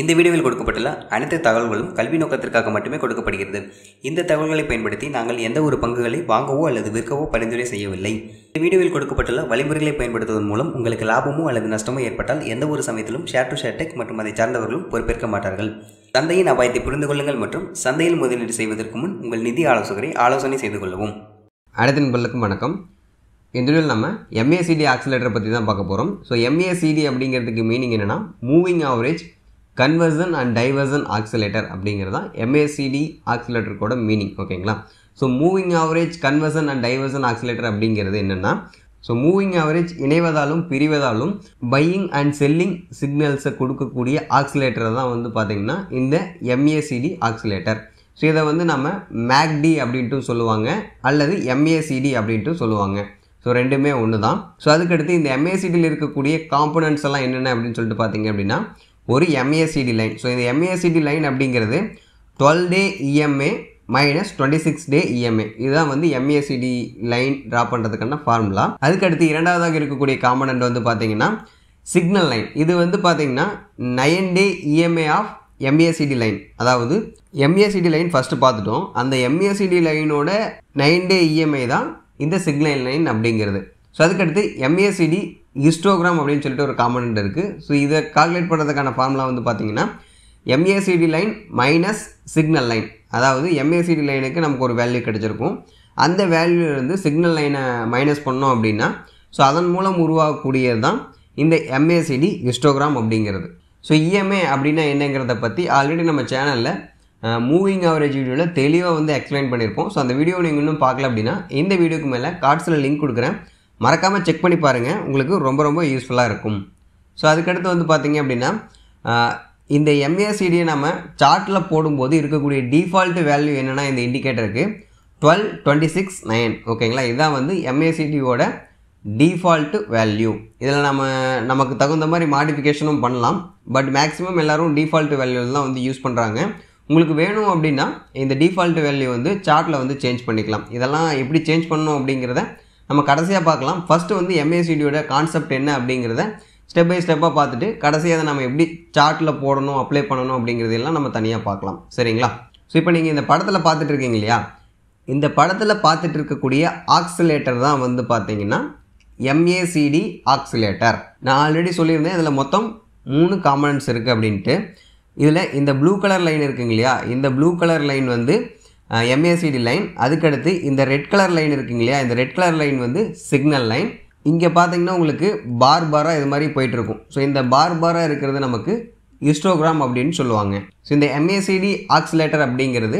இந்த வீடியோவில் கொடுக்கப்பட்டுள்ள அனைத்து தகவல்களும் கல்வி நோக்கத்திற்காக மட்டுமே கொடுக்கப்படுகிறது இந்த தகவல்களை பயன்படுத்தி நாங்கள் எந்த ஒரு பங்குகளை வாங்கவோ அல்லது விற்கவோ பரிந்துரை செய்யவில்லை இந்த வீடியோவில் கொடுக்கப்பட்டுள்ள வழிமுறைகளை பயன்படுத்துவதன் மூலம் உங்களுக்கு லாபமோ அல்லது நஷ்டமோ ஏற்பட்டால் எந்த ஒரு சமயத்திலும் ஷேர் டு ஷேர் டெக் மற்றும் அதை சார்ந்தவர்களும் பொறுப்பேற்க மாட்டார்கள் சந்தையின் அபாயத்தை புரிந்து கொள்ளுங்கள் மற்றும் சந்தையில் முதலீடு செய்வதற்கு முன் உங்கள் நிதி ஆலோசகரை ஆலோசனை செய்து கொள்ளவும் அடுத்த நண்பர்களுக்கும் வணக்கம் இந்த நம்ம எம்ஏசிடி ஆக்சிலேட்டரை பற்றி தான் பார்க்க போகிறோம் ஸோ எம்ஏசிடி அப்படிங்கிறதுக்கு மீனிங் என்னென்னா moving average conversion and diversion oscillator அப்படிங்கிறது தான் எம்ஏசிடி ஆக்சிலேட்டருக்கோட மீனிங் ஓகேங்களா so moving average conversion and diversion oscillator அப்படிங்கிறது என்னென்னா ஸோ மூவிங் ஆவரேஜ் இணைவதாலும் பிரிவதாலும் பையிங் அண்ட் செல்லிங் சிக்னல்ஸை கொடுக்கக்கூடிய ஆக்சிலேட்டரை தான் வந்து பார்த்திங்கன்னா இந்த எம்ஏசிடி ஆக்சிலேட்டர் ஸோ இதை வந்து நம்ம மேக்டி அப்படின்ட்டு சொல்லுவாங்க அல்லது எம்ஏசிடி அப்படின்ட்டு சொல்லுவாங்க ஸோ ரெண்டுமே ஒன்று தான் ஸோ அதுக்கடுத்து இந்த எம்ஏசிடியில் இருக்கக்கூடிய காம்பனன்ட்ஸ் எல்லாம் என்னென்ன அப்படின்னு சொல்லிட்டு பார்த்தீங்க அப்படின்னா ஒரு எம்ஏசிடி லைன் ஸோ இந்த எம்ஏசிடி லைன் அப்படிங்கிறது twelve day EMA minus twenty six day EMA இதுதான் வந்து எம்ஏசிடி லைன் ட்ரா பண்ணுறதுக்கான ஃபார்முலா அதுக்கடுத்து இரண்டாவதாக இருக்கக்கூடிய காம்பனண்ட் வந்து பார்த்தீங்கன்னா சிக்னல் லைன் இது வந்து பார்த்தீங்கன்னா nine day EMA of MACD line அதாவது எம்ஏசிடி லைன் ஃபஸ்ட்டு பார்த்துட்டோம் அந்த எம்ஏசிடி லைனோட நைன் டே இஎம்ஐ தான் இந்த சிக்னல் லைன் அப்படிங்கிறது ஸோ அதுக்கடுத்து எம்ஏசிடி ஹிஸ்டோகிராம் அப்படின்னு சொல்லிட்டு ஒரு காம்பனண்ட் இருக்குது ஸோ இதை கால்குலேட் பண்ணுறதுக்கான ஃபார்முலா வந்து பார்த்திங்கன்னா MACD line minus signal line அதாவது எம்ஏசிடி லைனுக்கு நமக்கு ஒரு வேல்யூ கிடச்சிருக்கும் அந்த வேல்யூலேருந்து சிக்னல் லைனை மைனஸ் பண்ணோம் அப்படின்னா ஸோ அதன் மூலம் உருவாகக்கூடியது தான் இந்த எம்ஏசிடி ஹிஸ்டோகிராம் அப்படிங்கிறது ஸோ இஎம்ஏ e அப்படின்னா என்னங்கிறத பற்றி ஆல்ரெடி நம்ம சேனலில் மூவிங் அவரேஜ் வீடியோவில் தெளிவாக வந்து எக்ஸ்பிளைன் பண்ணியிருப்போம் ஸோ அந்த வீடியோ நீங்கள் இன்னும் பார்க்கல அப்படின்னா இந்த வீடியோக்கு மேலே கார்ட்ஸில் லிங்க் கொடுக்குறேன் மறக்காமல் செக் பண்ணி பாருங்கள் உங்களுக்கு ரொம்ப ரொம்ப யூஸ்ஃபுல்லாக இருக்கும் ஸோ அதுக்கடுத்து வந்து பார்த்திங்க அப்படின்னா இந்த எம்ஏசிடியை நம்ம சார்ட்டில் போடும்போது இருக்கக்கூடிய டிஃபால்ட் வேல்யூ என்னென்னா இந்த இண்டிகேட்டருக்கு டுவெல் டுவெண்ட்டி சிக்ஸ் நைன் ஓகேங்களா இதுதான் வந்து எம்ஏசிடியோட டிஃபால்ட்டு வேல்யூ இதில் நம்ம நமக்கு தகுந்த மாதிரி மாடிஃபிகேஷனும் பண்ணலாம் பட் மேக்ஸிமம் எல்லோரும் டிஃபால்ட் வேல்யூவில் தான் வந்து யூஸ் பண்ணுறாங்க உங்களுக்கு வேணும் அப்படின்னா இந்த டிஃபால்ட் வேல்யூ வந்து சார்ட்டில் வந்து சேஞ்ச் பண்ணிக்கலாம் இதெல்லாம் எப்படி சேஞ்ச் பண்ணணும் அப்படிங்கிறத நம்ம கடைசியாக பார்க்கலாம் ஃபஸ்ட்டு வந்து எம்ஏசிடியோட கான்செப்ட் என்ன அப்படிங்கிறத ஸ்டெப் பை ஸ்டெப்பாக பார்த்துட்டு கடைசியாக அதை நம்ம எப்படி சார்ட்டில் போடணும் அப்ளை பண்ணணும் அப்படிங்கிறதெல்லாம் நம்ம தனியாக பார்க்கலாம் சரிங்களா ஸோ இப்போ நீங்கள் இந்த படத்தில் பார்த்துட்டு இருக்கீங்க இல்லையா இந்த படத்தில் பார்த்துட்டு இருக்கக்கூடிய ஆக்சிலேட்டர் தான் வந்து பார்த்தீங்கன்னா எம்ஏசிடி ஆக்சிலேட்டர் நான் ஆல்ரெடி சொல்லியிருந்தேன் இதில் மொத்தம் மூணு காம்பனன்ட்ஸ் இருக்குது அப்படின்ட்டு இதில் இந்த ப்ளூ கலர் லைன் இருக்குங்க இல்லையா இந்த ப்ளூ கலர் லைன் வந்து எம்ஏசிடி லைன் அதுக்கடுத்து இந்த ரெட் கலர் லைன் இருக்குங்க இல்லையா இந்த ரெட் கலர் லைன் வந்து சிக்னல் லைன் இங்கே பார்த்தீங்கன்னா உங்களுக்கு பார் பாராக இது மாதிரி போயிட்டுருக்கும் ஸோ இந்த பார் பாராக இருக்கிறது நமக்கு ஹிஸ்டோகிராம் அப்படின்னு சொல்லுவாங்க ஸோ இந்த எம்ஏசிடி ஆக்சிலேட்டர் அப்படிங்கிறது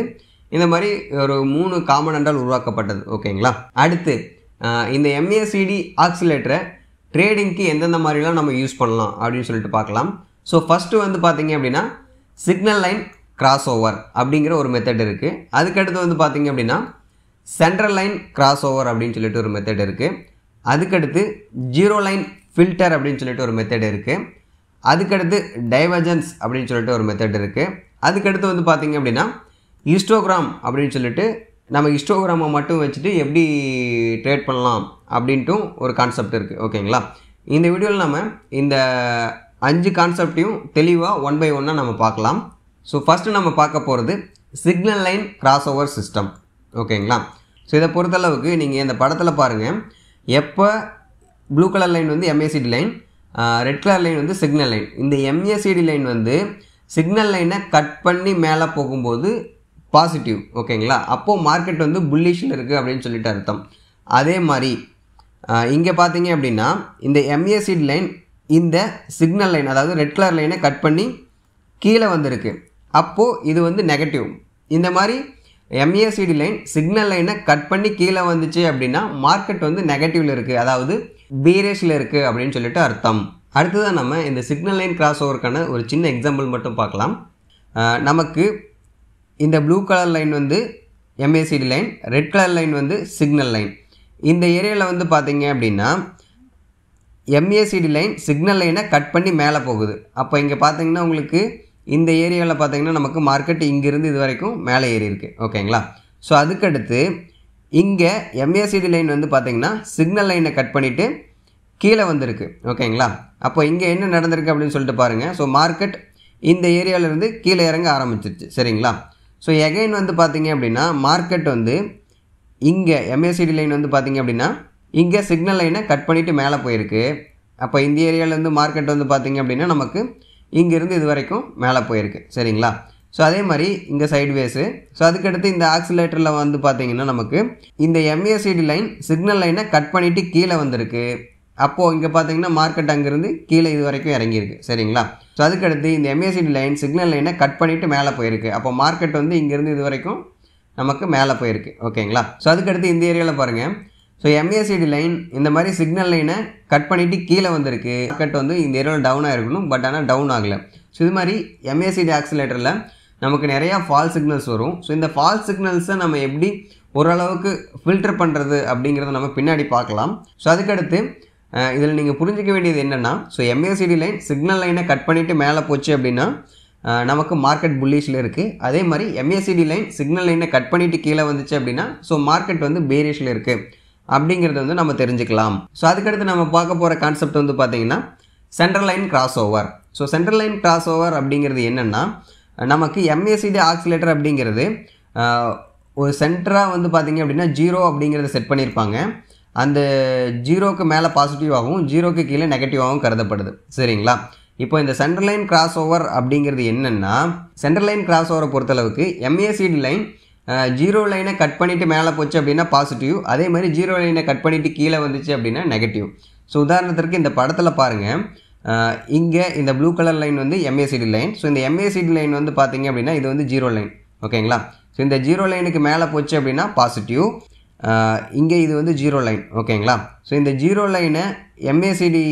இந்த மாதிரி ஒரு மூணு காம்பனண்டால் உருவாக்கப்பட்டது ஓகேங்களா அடுத்து இந்த எம்ஏசிடி ஆக்சிலேட்டரை ட்ரேடிங்க்கு எந்தெந்த மாதிரிலாம் நம்ம யூஸ் பண்ணலாம் அப்படின்னு சொல்லிட்டு பார்க்கலாம் ஸோ ஃபஸ்ட்டு வந்து பார்த்திங்க அப்படின்னா சிக்னல் லைன் கிராஸ் ஓவர் அப்படிங்கிற ஒரு மெத்தட் இருக்குது அதுக்கடுத்து வந்து பார்த்திங்க அப்படின்னா சென்ட்ரல் லைன் கிராஸ் ஓவர் அப்படின்னு சொல்லிட்டு ஒரு மெத்தட் இருக்குது அதுக்கடுத்து ஜீரோ லைன் ஃபில்டர் அப்படின்னு சொல்லிட்டு ஒரு மெத்தட் இருக்குது அதுக்கடுத்து டைவர்ஜன்ஸ் அப்படின்னு சொல்லிட்டு ஒரு மெத்தட் இருக்குது அதுக்கடுத்து வந்து பார்த்திங்க அப்படின்னா இஸ்டோகிராம் அப்படின்னு சொல்லிட்டு நம்ம இஸ்டோகிராமை மட்டும் வச்சுட்டு எப்படி ட்ரேட் பண்ணலாம் அப்படின்ட்டும் ஒரு கான்செப்ட் இருக்குது ஓகேங்களா இந்த வீடியோவில் நம்ம இந்த அஞ்சு கான்செப்டையும் தெளிவாக ஒன் பை ஒன்னாக நம்ம பார்க்கலாம் ஸோ ஃபஸ்ட்டு நம்ம பார்க்க போகிறது signal line cross over system ஓகேங்களா ஸோ இதை பொறுத்தளவுக்கு நீங்கள் இந்த படத்தில் பாருங்கள் எப்போ ப்ளூ கலர் லைன் வந்து MACD line red colour line வந்து சிக்னல் லைன் இந்த எம்ஏசிடி லைன் வந்து சிக்னல் லைனை கட் பண்ணி மேலே போகும்போது பாசிட்டிவ் ஓகேங்களா அப்போது மார்க்கெட் வந்து புல்லிஷில் இருக்குது அப்படின்னு சொல்லிட்டு அர்த்தம் அதே மாதிரி இங்கே பார்த்தீங்க அப்படின்னா இந்த எம்ஏசிடி லைன் இந்த சிக்னல் லைன் அதாவது ரெட் கலர் லைனை கட் பண்ணி கீழே வந்திருக்கு அப்போது இது வந்து நெகட்டிவ் இந்த மாதிரி எம்ஏசிடி லைன் சிக்னல் லைனை கட் பண்ணி கீழே வந்துச்சு அப்படின்னா மார்க்கெட் வந்து நெகட்டிவில் இருக்குது அதாவது பீரேஷில் இருக்குது அப்படின்னு சொல்லிட்டு அர்த்தம் அடுத்ததான் நம்ம இந்த சிக்னல் லைன் கிராஸ் ஓவருக்கான ஒரு சின்ன எக்ஸாம்பிள் மட்டும் பார்க்கலாம் நமக்கு இந்த ப்ளூ கலர் லைன் வந்து MACD line red colour line வந்து சிக்னல் லைன் இந்த ஏரியாவில் வந்து பார்த்தீங்க அப்படின்னா எம்ஏசிடி லைன் சிக்னல் லைனை கட் பண்ணி மேலே போகுது அப்போ இங்கே பார்த்தீங்கன்னா உங்களுக்கு இந்த ஏரியாவில் பார்த்திங்கன்னா நமக்கு மார்க்கெட் இங்கேருந்து இது வரைக்கும் மேலே ஏறி இருக்குது ஓகேங்களா ஸோ அதுக்கடுத்து இங்கே எம்ஏசிடி லைன் வந்து பார்த்திங்கன்னா சிக்னல் லைனை கட் பண்ணிவிட்டு கீழே வந்திருக்கு ஓகேங்களா அப்போ இங்கே என்ன நடந்திருக்கு அப்படின்னு சொல்லிட்டு பாருங்கள் ஸோ மார்க்கெட் இந்த ஏரியாவிலேருந்து கீழே இறங்க ஆரம்பிச்சிருச்சு சரிங்களா ஸோ எகைன் வந்து பார்த்திங்க அப்படின்னா மார்க்கெட் வந்து இங்கே எம்ஏசிடி லைன் வந்து பார்த்திங்க அப்படின்னா இங்கே சிக்னல் லைனை கட் பண்ணிவிட்டு மேலே போயிருக்கு அப்போ இந்த ஏரியாவிலேருந்து மார்க்கெட் வந்து பார்த்திங்க அப்படின்னா நமக்கு இங்கேருந்து இது வரைக்கும் மேலே போயிருக்கு சரிங்களா ஸோ அதே மாதிரி இங்கே சைட்வேஸு ஸோ அதுக்கடுத்து இந்த ஆக்சிலேட்டரில் வந்து பார்த்திங்கன்னா நமக்கு இந்த எம்ஏசிடி லைன் சிக்னல் லைனை கட் பண்ணிவிட்டு கீழே வந்திருக்கு அப்போது இங்கே பார்த்தீங்கன்னா மார்க்கெட் அங்கேருந்து கீழே இது வரைக்கும் இறங்கியிருக்கு சரிங்களா ஸோ அதுக்கடுத்து இந்த எம்ஏசிடி லைன் சிக்னல் லைனை கட் பண்ணிவிட்டு மேலே போயிருக்கு அப்போ மார்க்கெட் வந்து இங்கேருந்து இது வரைக்கும் நமக்கு மேலே போயிருக்கு ஓகேங்களா ஸோ அதுக்கடுத்து இந்த ஏரியாவில் பாருங்கள் ஸோ எம்ஏசிடி லைன் இந்த மாதிரி சிக்னல் லைனை கட் பண்ணிவிட்டு கீழே வந்திருக்கு கட் வந்து இந்த ஏரியாவில் டவுனாக இருக்கணும் பட் ஆனால் டவுன் ஆகலை ஸோ இது மாதிரி எம்ஏசிடி ஆக்சிலேட்டரில் நமக்கு நிறையா ஃபால் சிக்னல்ஸ் வரும் ஸோ இந்த ஃபால் சிக்னல்ஸை நம்ம எப்படி ஓரளவுக்கு ஃபில்டர் பண்ணுறது அப்படிங்கிறத நம்ம பின்னாடி பார்க்கலாம் ஸோ அதுக்கடுத்து இதில் நீங்கள் புரிஞ்சிக்க வேண்டியது என்னென்னா ஸோ எம்ஏசிடி லைன் சிக்னல் லைனை கட் பண்ணிவிட்டு மேலே போச்சு அப்படின்னா நமக்கு மார்க்கெட் புல்லிஷில் இருக்குது அதே மாதிரி எம்ஏசிடி லைன் சிக்னல் லைனை கட் பண்ணிவிட்டு கீழே வந்துச்சு அப்படின்னா ஸோ மார்க்கெட் வந்து பேரிஷில் இருக்குது அப்படிங்கிறது வந்து நம்ம தெரிஞ்சுக்கலாம் ஸோ அதுக்கடுத்து நம்ம பார்க்க போகிற கான்செப்ட் வந்து பார்த்தீங்கன்னா central line cross over so central line cross over அப்படிங்கிறது என்னென்னா நமக்கு எம்ஏசிடி ஆக்சிலேட்டர் அப்படிங்கிறது ஒரு சென்டராக வந்து பார்த்திங்க அப்படின்னா ஜீரோ அப்படிங்கிறத செட் பண்ணியிருப்பாங்க அந்த ஜீரோக்கு மேலே பாசிட்டிவாகவும் ஜீரோக்கு கீழே நெகட்டிவாகவும் கருதப்படுது சரிங்களா இப்போ இந்த சென்ட்ரல் லைன் கிராஸ் ஓவர் அப்படிங்கிறது என்னென்னா சென்ட்ரல் லைன் கிராஸ் ஓவரை பொறுத்தளவுக்கு எம்ஏசிடி லைன் ஜீரோ லைனை கட் பண்ணிவிட்டு மேலே போச்சு அப்படின்னா பாசிட்டிவ் அதே மாதிரி ஜீரோ லைனை கட் பண்ணிவிட்டு கீழே வந்துச்சு அப்படின்னா நெகட்டிவ் ஸோ உதாரணத்திற்கு இந்த படத்தில் பாருங்கள் இங்கே இந்த ப்ளூ கலர் லைன் வந்து எம்ஏசிடி லைன் ஸோ இந்த எம்ஏசிடி லைன் வந்து பார்த்திங்க அப்படின்னா இது வந்து ஜீரோ லைன் ஓகேங்களா ஸோ இந்த ஜீரோ லைனுக்கு மேலே போச்சு அப்படின்னா பாசிட்டிவ் இங்கே இது வந்து ஜீரோ லைன் ஓகேங்களா ஸோ இந்த ஜீரோ லைனை எம்ஏசிடி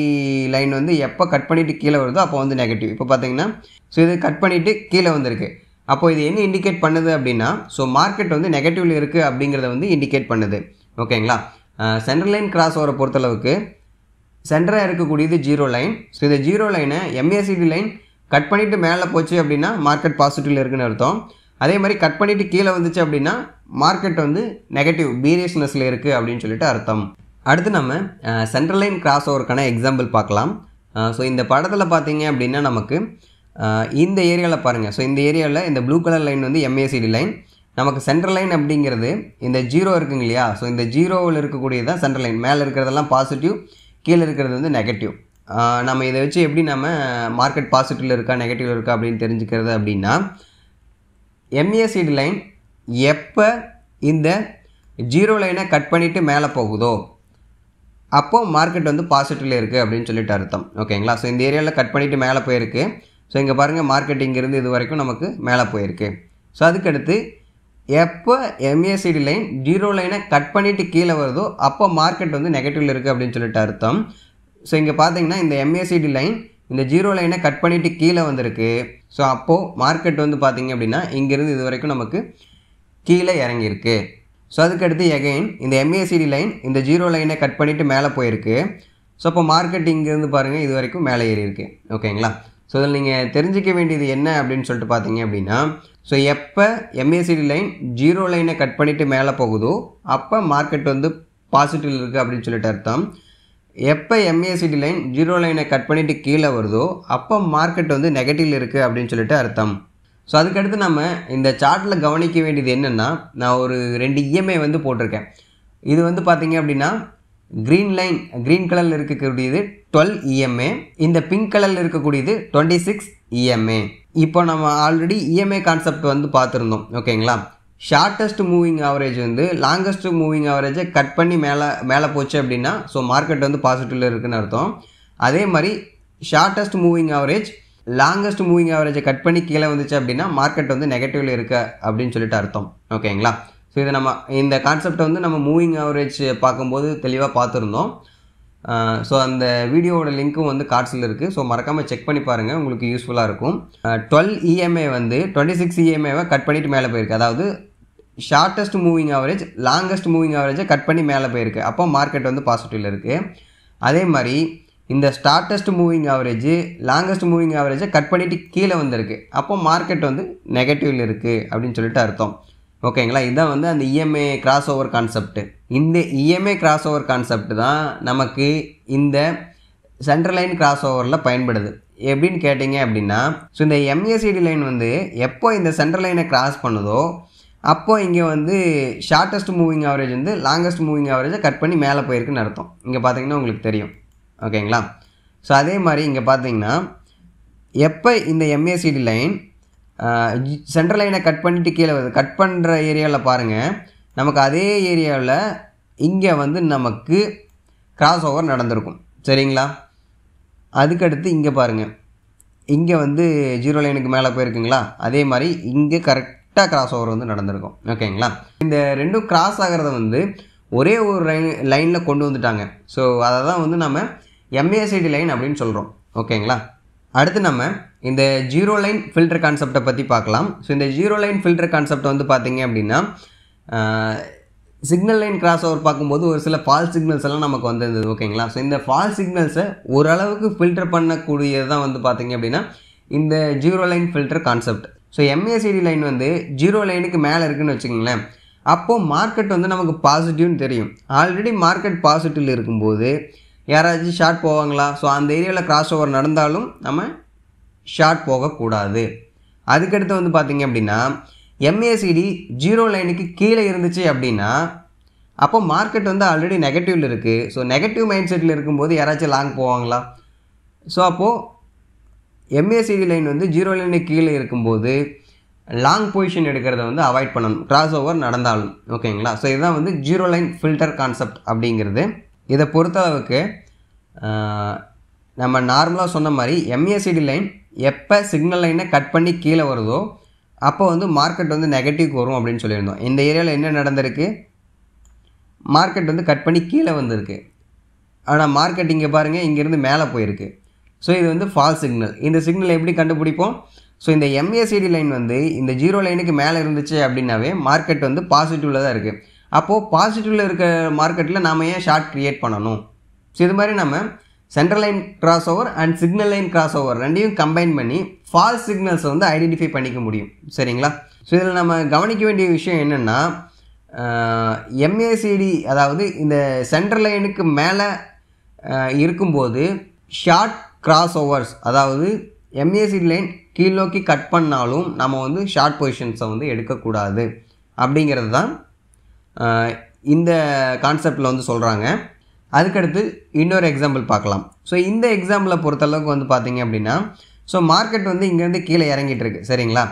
லைன் வந்து எப்போ கட் பண்ணிவிட்டு கீழே வருதோ அப்போ வந்து நெகட்டிவ் இப்போ பார்த்தீங்கன்னா ஸோ இது கட் பண்ணிவிட்டு கீழே வந்திருக்கு அப்போ இது என்ன இண்டிகேட் பண்ணுது அப்படின்னா ஸோ மார்க்கெட் வந்து நெகட்டிவ்ல இருக்குது அப்படிங்கிறத வந்து இண்டிகேட் பண்ணுது ஓகேங்களா சென்ட்ரல் லைன் கிராஸ் ஓவரை பொறுத்தளவுக்கு சென்டராக இருக்கக்கூடியது ஜீரோ லைன் ஸோ இந்த ஜீரோ லைனை எம்ஏசிடி லைன் கட் பண்ணிவிட்டு மேலே போச்சு அப்படின்னா மார்க்கெட் பாசிட்டிவ்ல இருக்குன்னு அர்த்தம் அதே மாதிரி கட் பண்ணிவிட்டு கீழே வந்துச்சு அப்படின்னா மார்க்கெட் வந்து நெகட்டிவ் பீரியஸ்னஸில் இருக்குது அப்படின்னு சொல்லிட்டு அர்த்தம் அடுத்து நம்ம சென்ட்ரல் லைன் கிராஸ் ஓவருக்கான எக்ஸாம்பிள் பார்க்கலாம் ஸோ இந்த படத்தில் பார்த்தீங்க அப்படின்னா நமக்கு இந்த ஏரியாவில் பாருங்கள் ஸோ இந்த ஏரியாவில் இந்த ப்ளூ கலர் லைன் வந்து எம்ஏசிடி லைன் நமக்கு சென்ட்ரல் லைன் அப்படிங்கிறது இந்த ஜீரோ இருக்குங்க இல்லையா ஸோ இந்த ஜீரோவில் இருக்கக்கூடியது தான் சென்ட்ரல் லைன் மேலே இருக்கிறதெல்லாம் பாசிட்டிவ் கீழே இருக்கிறது வந்து நெகட்டிவ் நம்ம இதை வச்சு எப்படி நம்ம மார்க்கெட் பாசிட்டிவில் இருக்கா நெகட்டிவ் இருக்கா அப்படின்னு தெரிஞ்சுக்கிறது அப்படின்னா எம்ஏசிடி லைன் எப்போ இந்த ஜீரோ லைனை கட் பண்ணிவிட்டு மேலே போகுதோ அப்போது மார்க்கெட் வந்து பாசிட்டிவில் இருக்குது அப்படின்னு சொல்லிட்டு அர்த்தம் ஓகேங்களா ஸோ இந்த ஏரியாவில் கட் பண்ணிவிட்டு மேலே போயிருக்கு ஸோ இங்கே பாருங்கள் மார்க்கெட்டிங்கிருந்து இது வரைக்கும் நமக்கு மேலே போயிருக்கு ஸோ அதுக்கடுத்து எப்போ எம்ஏசிடி லைன் ஜீரோ லைனை கட் பண்ணிவிட்டு கீழே வருதோ அப்போ மார்க்கெட் வந்து நெகட்டிவில் இருக்குது அப்படின்னு சொல்லிட்டு அர்த்தம் ஸோ இங்கே பார்த்தீங்கன்னா இந்த எம்ஏசிடி லைன் இந்த ஜீரோ லைனை கட் பண்ணிவிட்டு கீழே வந்திருக்கு ஸோ அப்போது மார்க்கெட் வந்து பார்த்திங்க அப்படின்னா இங்கேருந்து இது வரைக்கும் நமக்கு கீழே இறங்கியிருக்கு ஸோ அதுக்கடுத்து எகைன் இந்த எம்ஏசிடி லைன் இந்த ஜீரோ லைனை கட் பண்ணிவிட்டு மேலே போயிருக்கு ஸோ அப்போ மார்க்கெட் இங்கேருந்து பாருங்கள் இது வரைக்கும் மேலே ஏறி இருக்குது ஓகேங்களா ஸோ அதில் நீங்கள் தெரிஞ்சிக்க வேண்டியது என்ன அப்படின்னு சொல்லிட்டு பார்த்தீங்க அப்படின்னா ஸோ எப்போ எம்ஏசிடி லைன் ஜீரோ லைனை கட் பண்ணிவிட்டு மேலே போகுதோ அப்போ மார்க்கெட் வந்து பாசிட்டிவ் இருக்குது அப்படின்னு சொல்லிட்டு அர்த்தம் எப்போ எம்ஏசிடி லைன் ஜீரோ லைனை கட் பண்ணிவிட்டு கீழே வருதோ அப்போ மார்க்கெட் வந்து நெகட்டிவ் இருக்குது அப்படின்னு சொல்லிட்டு அர்த்தம் ஸோ அதுக்கடுத்து நம்ம இந்த சார்ட்டில் கவனிக்க வேண்டியது என்னென்னா நான் ஒரு ரெண்டு இஎம்ஐ e வந்து போட்டிருக்கேன் இது வந்து பார்த்திங்க அப்படின்னா க்ரீன் லைன் க்ரீன் கலரில் இருக்கக்கூடியது டுவெல் இஎம்ஏ e இந்த பிங்க் கலரில் இருக்கக்கூடியது டுவெண்ட்டி சிக்ஸ் இஎம்ஏ இப்போ நம்ம ஆல்ரெடி இஎம்ஏ கான்செப்ட் வந்து பார்த்துருந்தோம் ஓகேங்களா ஷார்ட்டஸ்ட் மூவிங் ஆவரேஜ் வந்து லாங்கஸ்ட் மூவிங் ஆவரேஜை கட் பண்ணி மேலே மேலே போச்சு அப்படின்னா ஸோ மார்க்கெட் வந்து பாசிட்டிவில் இருக்குன்னு அர்த்தம் அதே மாதிரி shortest moving average longest moving ஆவரேஜை கட் பண்ணி கீழே வந்துச்சு அப்படின்னா மார்க்கெட் வந்து நெகட்டிவில் இருக்க அப்படின்னு சொல்லிட்டு அர்த்தம் ஓகேங்களா ஸோ இதை நம்ம இந்த கான்செப்டை வந்து நம்ம மூவிங் ஆவரேஜ் பார்க்கும்போது தெளிவாக பார்த்துருந்தோம் ஸோ அந்த வீடியோவோட லிங்க்கும் வந்து கார்ட்ஸில் இருக்குது ஸோ மறக்காமல் செக் பண்ணி பாருங்கள் உங்களுக்கு யூஸ்ஃபுல்லாக இருக்கும் டுவெல் இஎம்ஏ e வந்து டுவெண்ட்டி e சிக்ஸ் இஎம்ஏவை கட் பண்ணிவிட்டு மேலே போயிருக்கு அதாவது shortest moving average longest moving ஆவரேஜை கட் பண்ணி மேலே போயிருக்கு அப்போ மார்க்கெட் வந்து பாசிட்டிவில் இருக்குது அதே மாதிரி இந்த shortest moving average longest moving ஆவரேஜை கட் பண்ணிவிட்டு கீழே வந்திருக்கு அப்போ மார்க்கெட் வந்து நெகட்டிவில் இருக்குது அப்படின்னு சொல்லிட்டு அர்த்தம் ஓகேங்களா இதுதான் வந்து அந்த இஎம்ஏ கிராஸ் ஓவர் கான்செப்ட்டு இந்த இஎம்ஏ கிராஸ் ஓவர் கான்செப்ட் தான் நமக்கு இந்த சென்ட்ரல் லைன் கிராஸ் ஓவரில் பயன்படுது எப்படின்னு கேட்டிங்க அப்படின்னா ஸோ இந்த எம்ஏசிடி லைன் வந்து எப்போ இந்த சென்ட்ரல் லைனை கிராஸ் பண்ணுதோ அப்போது இங்கே வந்து ஷார்ட்டஸ்ட் மூவிங் ஆவரேஜ் வந்து லாங்கஸ்ட் மூவிங் ஆவரேஜை கட் பண்ணி மேலே போயிருக்குன்னு அர்த்தம் இங்கே பார்த்தீங்கன்னா உங்களுக்கு தெரியும் ஓகேங்களா ஸோ அதே மாதிரி இங்கே பார்த்தீங்கன்னா எப்போ இந்த எம்ஏசிடி லைன் சென்ட்ரல் லைனை கட் பண்ணிவிட்டு கீழே கட் பண்ணுற ஏரியாவில் பாருங்கள் நமக்கு அதே ஏரியாவில் இங்கே வந்து நமக்கு கிராஸ் ஓவர் நடந்திருக்கும் சரிங்களா அதுக்கடுத்து இங்கே பாருங்கள் இங்கே வந்து ஜீரோ லைனுக்கு மேலே போயிருக்குங்களா அதே மாதிரி இங்கே கரெக்டாக கிராஸ் ஓவர் வந்து நடந்திருக்கும் ஓகேங்களா இந்த ரெண்டும் கிராஸ் ஆகிறத வந்து ஒரே ஒரு லைன் லைனில் கொண்டு வந்துட்டாங்க ஸோ அதை தான் வந்து நம்ம எம்ஏசிடி லைன் அப்படின்னு சொல்கிறோம் ஓகேங்களா அடுத்து நம்ம இந்த ஜீரோ லைன் ஃபில்டர் கான்செப்டை பற்றி பார்க்கலாம் ஸோ இந்த ஜீரோ லைன் ஃபில்டர் கான்செப்ட் வந்து பார்த்திங்க அப்படின்னா சிக்னல் லைன் கிராஸ் ஓவர் பார்க்கும்போது ஒரு சில ஃபால் சிக்னல்ஸ் எல்லாம் நமக்கு வந்திருந்தது ஓகேங்களா ஸோ இந்த ஃபால் சிக்னல்ஸை ஓரளவுக்கு ஃபில்டர் பண்ணக்கூடியது தான் வந்து பார்த்திங்க அப்படின்னா இந்த zero line filter concept so MACD line வந்து ஜீரோ லைனுக்கு மேலே இருக்குதுன்னு வச்சுக்கோங்களேன் அப்போது மார்க்கெட் வந்து நமக்கு பாசிட்டிவ்னு தெரியும் ஆல்ரெடி மார்க்கெட் பாசிட்டிவ் இருக்கும்போது யாராச்சும் ஷார்ட் போவாங்களா ஸோ அந்த ஏரியாவில் கிராஸ் ஓவர் நடந்தாலும் நம்ம ஷார்ட் போகக்கூடாது அதுக்கடுத்து வந்து பார்த்திங்க அப்படின்னா எம்ஏசிடி ஜீரோ லைனுக்கு கீழே இருந்துச்சு அப்படின்னா அப்போ மார்க்கெட் வந்து ஆல்ரெடி நெகட்டிவ்ல இருக்குது ஸோ நெகட்டிவ் மைண்ட் செட்டில் இருக்கும்போது யாராச்சும் லாங் போவாங்களா ஸோ அப்போது எம்ஏசிடி லைன் வந்து ஜீரோ லைனுக்கு கீழே இருக்கும்போது லாங் பொசிஷன் எடுக்கிறத வந்து அவாய்ட் பண்ணணும் கிராஸ் ஓவர் நடந்தாலும் ஓகேங்களா ஸோ இதுதான் வந்து ஜீரோ லைன் ஃபில்டர் கான்செப்ட் அப்படிங்கிறது இதை பொறுத்தளவுக்கு நம்ம நார்மலாக சொன்ன மாதிரி எம்ஏசிடி லைன் எப்போ சிக்னல் லைனை கட் பண்ணி கீழே வருதோ அப்போ வந்து மார்க்கெட் வந்து நெகட்டிவ் வரும் அப்படின்னு சொல்லியிருந்தோம் இந்த ஏரியாவில் என்ன நடந்திருக்கு மார்க்கெட் வந்து கட் பண்ணி கீழே வந்திருக்கு ஆனால் மார்க்கெட் இங்கே பாருங்கள் இங்கேருந்து மேலே போயிருக்கு ஸோ இது வந்து ஃபால் சிக்னல் இந்த சிக்னல் எப்படி கண்டுபிடிப்போம் ஸோ இந்த எம்ஏசிடி லைன் வந்து இந்த ஜீரோ லைனுக்கு மேலே இருந்துச்சு அப்படின்னாவே மார்க்கெட் வந்து பாசிட்டிவில் தான் இருக்குது அப்போது பாசிட்டிவில் இருக்க மார்க்கெட்டில் நாம் ஏன் ஷார்ட் க்ரியேட் பண்ணணும் ஸோ இது மாதிரி நம்ம central line cross over and signal line cross over ரெண்டையும் கம்பைன் பண்ணி ஃபால்ஸ் சிக்னல்ஸை வந்து ஐடென்டிஃபை பண்ணிக்க முடியும் சரிங்களா ஸோ இதில் நம்ம கவனிக்க வேண்டிய விஷயம் என்னென்னா எம்ஏசிடி அதாவது இந்த சென்ட்ரல் லைனுக்கு மேலே இருக்கும்போது ஷார்ட் கிராஸ் ஓவர்ஸ் அதாவது எம்ஏசிடி லைன் கீழ் நோக்கி கட் பண்ணாலும் நம்ம வந்து ஷார்ட் பொசிஷன்ஸை வந்து எடுக்கக்கூடாது அப்படிங்கிறது தான் இந்த கான்செப்டில் வந்து சொல்கிறாங்க அதுக்கடுத்து இன்னொரு எக்ஸாம்பிள் பார்க்கலாம் ஸோ இந்த எக்ஸாம்பிளை பொறுத்தளவுக்கு வந்து பார்த்திங்க அப்படின்னா ஸோ மார்க்கெட் வந்து இங்கேருந்து கீழே இறங்கிட்டு இருக்கு சரிங்களா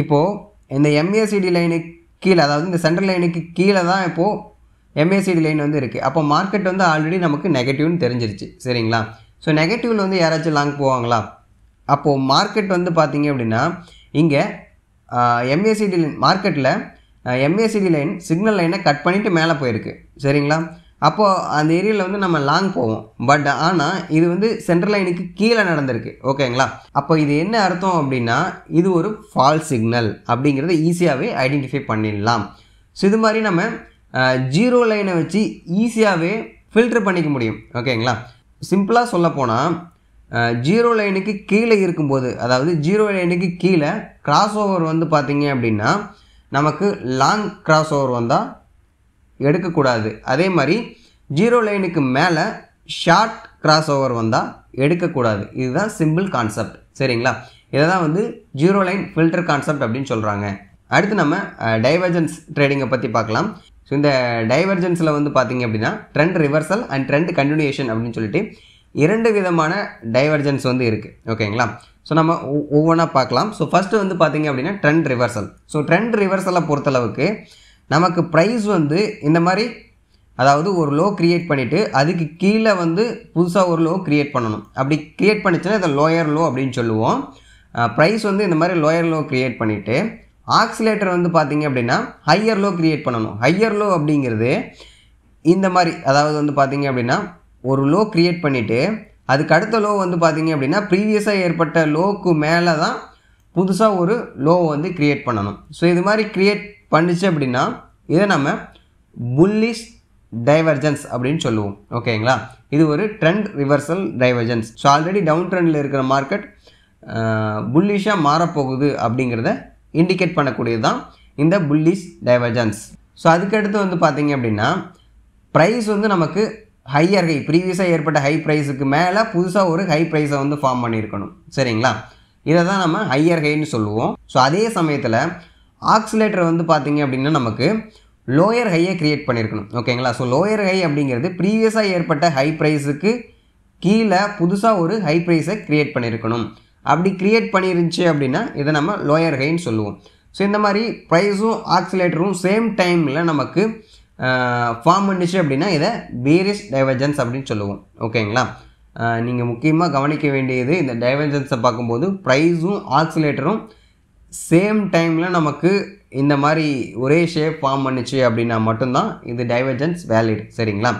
இப்போது இந்த எம்ஏசிடி லைனுக்கு கீழே அதாவது இந்த சென்ட்ரல் லைனுக்கு கீழே தான் இப்போது எம்ஏசிடி லைன் வந்து இருக்குது அப்போ மார்க்கெட் வந்து ஆல்ரெடி நமக்கு நெகட்டிவ்னு தெரிஞ்சிருச்சு சரிங்களா ஸோ நெகட்டிவில் வந்து யாராச்சும் லாங் போவாங்களா அப்போது மார்க்கெட் வந்து பார்த்திங்க அப்படின்னா இங்கே எம்ஏசிடி மார்க்கெட்டில் எம்ஏசிடி லைன் சிக்னல் லைனை கட் பண்ணிவிட்டு மேலே போயிருக்கு சரிங்களா அப்போது அந்த ஏரியாவில் வந்து நம்ம லாங் போவோம் பட் ஆனால் இது வந்து சென்ட்ரல் லைனுக்கு கீழே நடந்திருக்கு ஓகேங்களா அப்போ இது என்ன அர்த்தம் அப்படின்னா இது ஒரு ஃபால்ஸ் சிக்னல் அப்படிங்கிறத ஈஸியாகவே ஐடென்டிஃபை பண்ணிடலாம் ஸோ இது மாதிரி நம்ம ஜீரோ லைனை வச்சு ஈஸியாகவே ஃபில்டர் பண்ணிக்க முடியும் ஓகேங்களா சிம்பிளாக சொல்லப்போனால் ஜீரோ லைனுக்கு கீழே இருக்கும்போது அதாவது ஜீரோ லைனுக்கு கீழே கிராஸ் ஓவர் வந்து பார்த்திங்க அப்படின்னா நமக்கு லாங் கிராஸ் ஓவர் வந்தால் எடுக்கக்கூடாது அதே மாதிரி ஜீரோ லைனுக்கு மேலே ஷார்ட் கிராஸ் ஓவர் வந்தால் எடுக்கக்கூடாது இதுதான் சிம்பிள் கான்செப்ட் சரிங்களா இதை தான் வந்து ஜீரோ லைன் ஃபில்டர் கான்செப்ட் அப்படின்னு சொல்கிறாங்க அடுத்து நம்ம டைவர்ஜன்ஸ் ட்ரேடிங்கை பற்றி பார்க்கலாம் ஸோ இந்த டைவர்ஜென்ஸில் வந்து பார்த்திங்க அப்படின்னா trend reversal and trend continuation அப்படின்னு சொல்லிட்டு இரண்டு விதமான டைவர்ஜென்ஸ் வந்து இருக்குது ஓகேங்களா ஸோ நம்ம ஒவ்வொன்றா பார்க்கலாம் ஸோ ஃபஸ்ட்டு வந்து பார்த்திங்க அப்படின்னா ட்ரெண்ட் ரிவர்சல் ஸோ ட்ரெண்ட் ரிவர்சலை பொறுத்தளவுக்கு நமக்கு ப்ரைஸ் வந்து இந்த மாதிரி அதாவது ஒரு லோ க்ரியேட் பண்ணிவிட்டு அதுக்கு கீழே வந்து புதுசாக ஒரு லோ க்ரியேட் பண்ணணும் அப்படி க்ரியேட் பண்ணிச்சுன்னா இதை லோயர் லோ அப்படின்னு சொல்லுவோம் ப்ரைஸ் வந்து இந்த மாதிரி லோயர் லோ க்ரியேட் பண்ணிவிட்டு ஆக்சிலேட்டர் வந்து பார்த்திங்க அப்படின்னா ஹையர் லோ க்ரியேட் பண்ணணும் ஹையர் லோ அப்படிங்கிறது இந்த மாதிரி அதாவது வந்து பார்த்திங்க அப்படின்னா ஒரு லோ க்ரியேட் பண்ணிவிட்டு அதுக்கு அடுத்த லோ வந்து பார்த்திங்க அப்படின்னா ப்ரீவியஸாக ஏற்பட்ட லோவுக்கு மேலே தான் புதுசாக ஒரு லோ வந்து க்ரியேட் பண்ணணும் ஸோ இது மாதிரி க்ரியேட் பண்ணிச்சு அப்படின்னா இதை நம்ம புல்லிஷ் டைவர்ஜன்ஸ் அப்படின்னு சொல்லுவோம் ஓகேங்களா இது ஒரு trend reversal divergence so already down ட்ரெண்டில் இருக்கிற மார்க்கெட் புல்லிஷாக மாறப்போகுது அப்படிங்கிறத இண்டிகேட் பண்ணக்கூடியது தான் இந்த புல்லிஷ் டைவர்ஜன்ஸ் ஸோ அதுக்கடுத்து வந்து பார்த்திங்க அப்படின்னா ப்ரைஸ் வந்து நமக்கு ஹையர் ஹை ப்ரீவியஸாக ஏற்பட்ட ஹை ப்ரைஸுக்கு மேலே புதுசாக ஒரு ஹை ப்ரைஸை வந்து ஃபார்ம் பண்ணியிருக்கணும் சரிங்களா இதை தான் நம்ம ஹையர் ஹைன்னு சொல்லுவோம் ஸோ அதே சமயத்தில் ஆக்சிலேட்டர் வந்து பார்த்திங்க அப்படின்னா நமக்கு லோயர் ஹையை க்ரியேட் பண்ணியிருக்கணும் ஓகேங்களா ஸோ லோயர் ஹை அப்படிங்கிறது ப்ரீவியஸாக ஏற்பட்ட ஹை ப்ரைஸுக்கு கீழே புதுசாக ஒரு ஹை ப்ரைஸை க்ரியேட் பண்ணியிருக்கணும் அப்படி க்ரியேட் பண்ணியிருந்துச்சு அப்படின்னா இதை நம்ம லோயர் ஹைன்னு சொல்லுவோம் ஸோ இந்த மாதிரி ப்ரைஸும் ஆக்சிலேட்டரும் சேம் டைமில் நமக்கு ஃபார்ம் பண்ணிச்சு அப்படின்னா இதை வேரியஸ் டைவர்ஜன்ஸ் அப்படின்னு சொல்லுவோம் ஓகேங்களா நீங்கள் முக்கியமாக கவனிக்க வேண்டியது இந்த டைவர்ஜன்ஸை பார்க்கும்போது ப்ரைஸும் ஆக்சிலேட்டரும் சேம் டைமில் நமக்கு இந்த மாதிரி ஒரே ஷேப் ஃபார்ம் பண்ணுச்சு அப்படின்னா மட்டும்தான் இது டைவர்ஜன்ஸ் வேலிட் சரிங்களா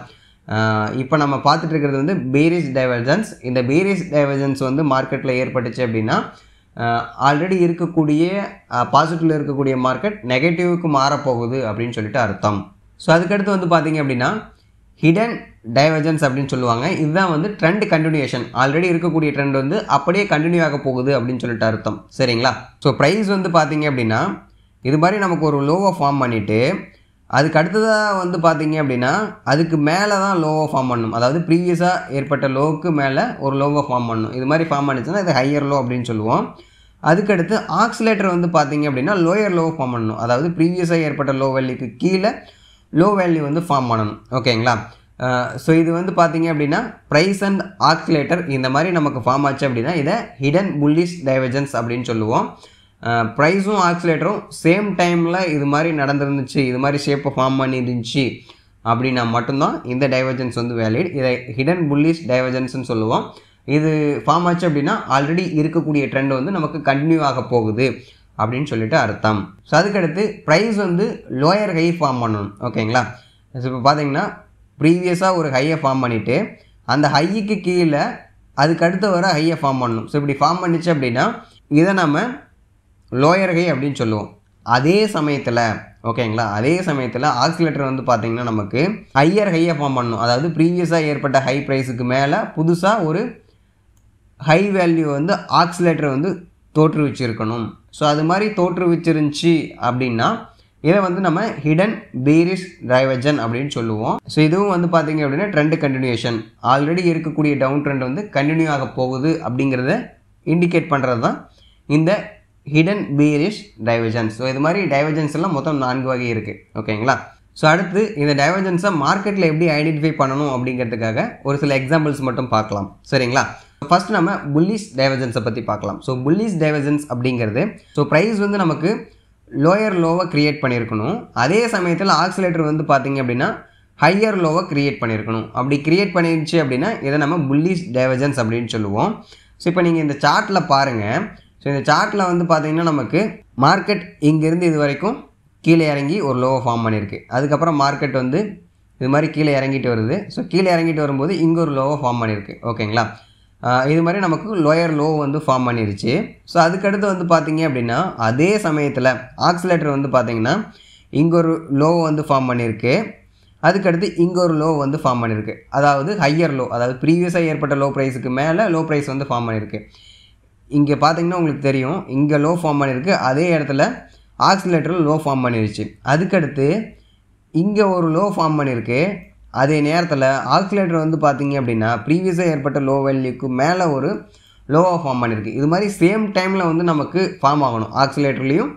இப்போ நம்ம பார்த்துட்டு இருக்கிறது வந்து பேரிஸ் டைவர்ஜன்ஸ் இந்த பேரிஸ் டைவர்ஜன்ஸ் வந்து மார்க்கெட்டில் ஏற்பட்டுச்சு அப்படின்னா ஆல்ரெடி இருக்கக்கூடிய பாசிட்டிவில் இருக்கக்கூடிய மார்க்கெட் நெகட்டிவுக்கு மாறப்போகுது அப்படின்னு சொல்லிட்டு அர்த்தம் ஸோ அதுக்கடுத்து வந்து பார்த்திங்க அப்படின்னா ஹிடன் டைவர்ஜன்ஸ் அப்படின்னு சொல்லுவாங்க இதுதான் வந்து ட்ரெண்ட் கண்டினியூஷன் ஆல்ரெடி இருக்கக்கூடிய ட்ரெண்ட் வந்து அப்படியே கண்டினியூ ஆக போகுது அப்படின்னு சொல்லிட்டு அர்த்தம் சரிங்களா ஸோ ப்ரைஸ் வந்து பார்த்திங்க அப்படின்னா இது மாதிரி நமக்கு ஒரு லோவை ஃபார்ம் பண்ணிவிட்டு அதுக்கு அடுத்ததாக வந்து பார்த்திங்க அப்படின்னா அதுக்கு மேலே தான் லோவை ஃபார்ம் பண்ணணும் அதாவது ப்ரீவியஸாக ஏற்பட்ட லோவுக்கு மேலே ஒரு லோவை ஃபார்ம் பண்ணணும் இது மாதிரி ஃபார்ம் பண்ணிச்சுன்னா இது ஹையர் லோ அப்படின்னு சொல்லுவோம் அதுக்கடுத்து ஆக்சிலேட்டர் வந்து பார்த்திங்க அப்படின்னா லோயர் லோவை ஃபார்ம் பண்ணணும் அதாவது ப்ரீவியஸாக ஏற்பட்ட லோ வெள்ளிக்கு கீழே லோ வேல்யூ வந்து ஃபார்ம் பண்ணணும் ஓகேங்களா ஸோ இது வந்து பார்த்தீங்க அப்படின்னா ப்ரைஸ் அண்ட் ஆக்சிலேட்டர் இந்த மாதிரி நமக்கு ஃபார்ம் ஆச்சு அப்படின்னா இதை ஹிடன் புல்லிஷ் டைவர்ஜன்ஸ் அப்படின்னு சொல்லுவோம் ப்ரைஸும் ஆக்சிலேட்டரும் சேம் டைமில் இது மாதிரி நடந்துருந்துச்சு இது மாதிரி ஷேப்பை ஃபார்ம் பண்ணியிருந்துச்சு அப்படின்னா மட்டும்தான் இந்த டைவர்ஜன்ஸ் வந்து வேலிட் இதை ஹிடன் புல்லிஷ் டைவர்ஜன்ஸ்னு சொல்லுவோம் இது ஃபார்ம் ஆச்சு அப்படின்னா ஆல்ரெடி இருக்கக்கூடிய ட்ரெண்ட் வந்து நமக்கு கண்டினியூ ஆக போகுது அப்படின்னு சொல்லிட்டு அர்த்தம் ஸோ அதுக்கடுத்து ப்ரைஸ் வந்து லோயர் ஹை ஃபார்ம் பண்ணணும் ஓகேங்களா ஸோ இப்போ பார்த்தீங்கன்னா ப்ரீவியஸாக ஒரு ஹையை ஃபார்ம் பண்ணிவிட்டு அந்த ஹைக்கு கீழே அதுக்கு அடுத்து வர ஹையை ஃபார்ம் பண்ணணும் ஸோ இப்படி ஃபார்ம் பண்ணிச்சு அப்படின்னா இதை நம்ம லோயர் ஹை அப்படின்னு சொல்லுவோம் அதே சமயத்தில் ஓகேங்களா அதே சமயத்தில் ஆக்சிலேட்டர் வந்து பார்த்திங்கன்னா நமக்கு ஹையர் ஹையை ஃபார்ம் பண்ணணும் அதாவது ப்ரீவியஸாக ஏற்பட்ட ஹை ப்ரைஸுக்கு மேலே புதுசாக ஒரு ஹை வேல்யூ வந்து ஆக்சிலேட்டர் வந்து தோற்றுவிச்சிருக்கணும் ஸோ அது மாதிரி தோற்றுவிச்சிருந்துச்சி அப்படின்னா இதை வந்து நம்ம ஹிடன் பீரிஸ் டைவர்ஜன் அப்படின்னு சொல்லுவோம் ஸோ இதுவும் வந்து பார்த்திங்க அப்படின்னா ட்ரெண்டு கண்டினியூஷன் ஆல்ரெடி இருக்கக்கூடிய டவுன் ட்ரெண்ட் வந்து கண்டினியூ ஆக போகுது அப்படிங்கிறத இண்டிகேட் பண்ணுறது தான் இந்த ஹிடன் பீரிஸ் டைவர்ஜன்ஸ் ஸோ இது மாதிரி டைவர்ஜன்ஸ் எல்லாம் மொத்தம் நான்கு வகை இருக்குது ஓகேங்களா ஸோ அடுத்து இந்த டைவர்ஜன்ஸை மார்க்கெட்டில் எப்படி ஐடென்டிஃபை பண்ணணும் அப்படிங்கிறதுக்காக ஒரு சில எக்ஸாம்பிள்ஸ் மட்டும் பார்க்கலாம் சரிங்களா ஃபர்ஸ்ட் நம்ம புல்லிஷ் டைவர்ஜன்ஸை பற்றி பார்க்கலாம் ஸோ புல்லிஷ் டைவர்ஜன்ஸ் அப்படிங்கிறது ஸோ ப்ரைஸ் வந்து நமக்கு லோயர் லோவை க்ரியேட் பண்ணியிருக்கணும் அதே சமயத்தில் ஆக்சிலேட்டர் வந்து பார்த்திங்க அப்படின்னா ஹையர் லோவை க்ரியேட் பண்ணியிருக்கணும் அப்படி க்ரியேட் பண்ணிருச்சு அப்படின்னா இதை நம்ம புல்லிஷ் டைவர்ஜன்ஸ் அப்படின்னு சொல்லுவோம் ஸோ இப்போ நீங்கள் இந்த சார்ட்டில் பாருங்கள் ஸோ இந்த சார்ட்டில் வந்து பார்த்திங்கன்னா நமக்கு மார்க்கெட் இங்கேருந்து இது வரைக்கும் கீழே இறங்கி ஒரு லோவை ஃபார்ம் பண்ணியிருக்கு அதுக்கப்புறம் மார்க்கெட் வந்து இது மாதிரி கீழே இறங்கிட்டு வருது ஸோ கீழே இறங்கிட்டு வரும்போது இங்கே ஒரு லோவை ஃபார்ம் பண்ணியிருக்கு ஓகேங்களா இது மாதிரி நமக்கு லோயர் லோ வந்து ஃபார்ம் பண்ணிருச்சு ஸோ அதுக்கடுத்து வந்து பார்த்திங்க அப்படின்னா அதே சமயத்தில் ஆக்சிலேட்டர் வந்து பார்த்திங்கன்னா இங்கே ஒரு லோ வந்து ஃபார்ம் பண்ணியிருக்கு அதுக்கடுத்து இங்கே ஒரு லோ வந்து ஃபார்ம் பண்ணியிருக்கு அதாவது ஹையர் லோ அதாவது ப்ரீவியஸாக ஏற்பட்ட லோ ப்ரைஸுக்கு மேலே லோ ப்ரைஸ் வந்து ஃபார்ம் பண்ணியிருக்கு இங்கே பார்த்திங்கன்னா உங்களுக்கு தெரியும் இங்கே லோ ஃபார்ம் பண்ணியிருக்கு அதே இடத்துல ஆக்சிலேட்டரில் லோ ஃபார்ம் பண்ணிருச்சு அதுக்கடுத்து இங்கே ஒரு லோ ஃபார்ம் பண்ணியிருக்கு அதே நேரத்தில் ஆக்சிலேட்டர் வந்து பார்த்திங்க அப்படின்னா ப்ரீவியஸாக ஏற்பட்ட லோ வேல்யூக்கு மேலே ஒரு லோவாக ஃபார்ம் பண்ணியிருக்கு இது மாதிரி சேம் டைமில் வந்து நமக்கு ஃபார்ம் ஆகணும் ஆக்சிலேட்டர்லேயும்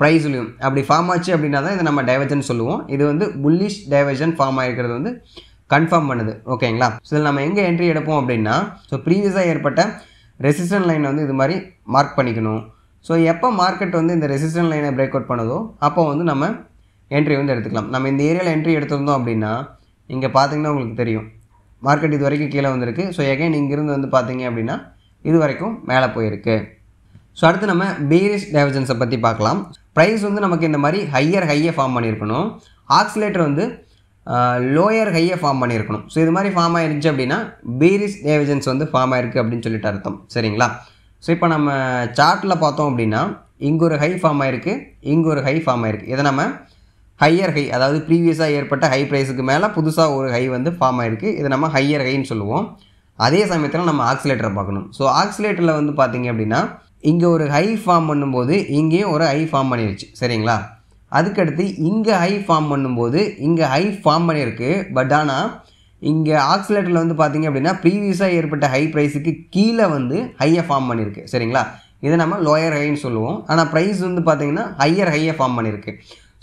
ப்ரைஸ்லையும் அப்படி ஃபார்ம் ஆச்சு அப்படின்னா தான் இதை நம்ம டைவர்ஜன் சொல்லுவோம் இது வந்து புல்லிஷ் டைவர்ஜன் ஃபார்ம் ஆகிருக்கிறது வந்து கன்ஃபார்ம் பண்ணுது ஓகேங்களா ஸோ இதில் நம்ம எங்கே என்ட்ரி எடுப்போம் அப்படின்னா ஸோ ப்ரீவியஸாக ஏற்பட்ட ரெசிஸ்டன்ட் லைனை வந்து இது மாதிரி மார்க் பண்ணிக்கணும் ஸோ எப்போ மார்க்கெட் வந்து இந்த ரெசிஸ்டன்ட் லைனை பிரேக் அவுட் பண்ணுதோ அப்போ வந்து நம்ம என்ட்ரி வந்து எடுத்துக்கலாம் நம்ம இந்த ஏரியாவில் என்ட்ரி எடுத்திருந்தோம் அப்படின்னா இங்கே பார்த்தீங்கன்னா உங்களுக்கு தெரியும் மார்க்கெட் இது வரைக்கும் கீழே வந்திருக்கு ஸோ எகைன் இங்கேருந்து வந்து பார்த்தீங்க அப்படின்னா இது வரைக்கும் மேலே போயிருக்கு ஸோ அடுத்து நம்ம பீரிஸ் டைவர்ஜன்ஸை பற்றி பார்க்கலாம் ப்ரைஸ் வந்து நமக்கு இந்த மாதிரி ஹையர் ஹையை ஃபார்ம் பண்ணியிருக்கணும் ஆக்சிலேட்டர் வந்து லோயர் ஹையை ஃபார்ம் பண்ணியிருக்கணும் ஸோ இது மாதிரி ஃபார்ம் ஆயிருந்துச்சு அப்படின்னா பீரிஸ் டேவிஜன்ஸ் வந்து ஃபார்ம் ஆயிருக்கு அப்படின்னு சொல்லிட்டு அர்த்தம் சரிங்களா ஸோ இப்போ நம்ம சார்ட்டில் பார்த்தோம் அப்படின்னா இங்கே ஒரு ஹை ஃபார்ம் ஆயிருக்கு இங்கே ஒரு ஹை ஃபார்ம் ஆயிருக்கு இதை நம்ம ஹையர் ஹை அதாவது ப்ரீவியஸாக ஏற்பட்ட ஹை ப்ரைஸுக்கு மேலே புதுசாக ஒரு ஹை வந்து ஃபார்ம் ஆகிருக்கு இதை நம்ம ஹையர் ஹைன்னு சொல்லுவோம் அதே சமயத்தில் நம்ம ஆக்சிலேட்டரை பார்க்கணும் ஸோ ஆக்சிலேட்டரில் வந்து பார்த்திங்க அப்படின்னா இங்கே ஒரு ஹை ஃபார்ம் பண்ணும்போது இங்கேயும் ஒரு ஹை ஃபார்ம் பண்ணிருச்சு சரிங்களா அதுக்கடுத்து இங்கே ஹை ஃபார்ம் பண்ணும்போது இங்கே ஹை ஃபார்ம் பண்ணியிருக்கு பட் ஆனால் இங்கே ஆக்சிலேட்டரில் வந்து பார்த்திங்க அப்படின்னா ப்ரீவியஸாக ஏற்பட்ட ஹை ப்ரைஸுக்கு கீழே வந்து ஹையை ஃபார்ம் பண்ணியிருக்கு சரிங்களா இதை நம்ம லோயர் ஹைன்னு சொல்லுவோம் ஆனால் ப்ரைஸ் வந்து பார்த்திங்கன்னா ஹையர் ஹையை ஃபார்ம் பண்ணியிருக்கு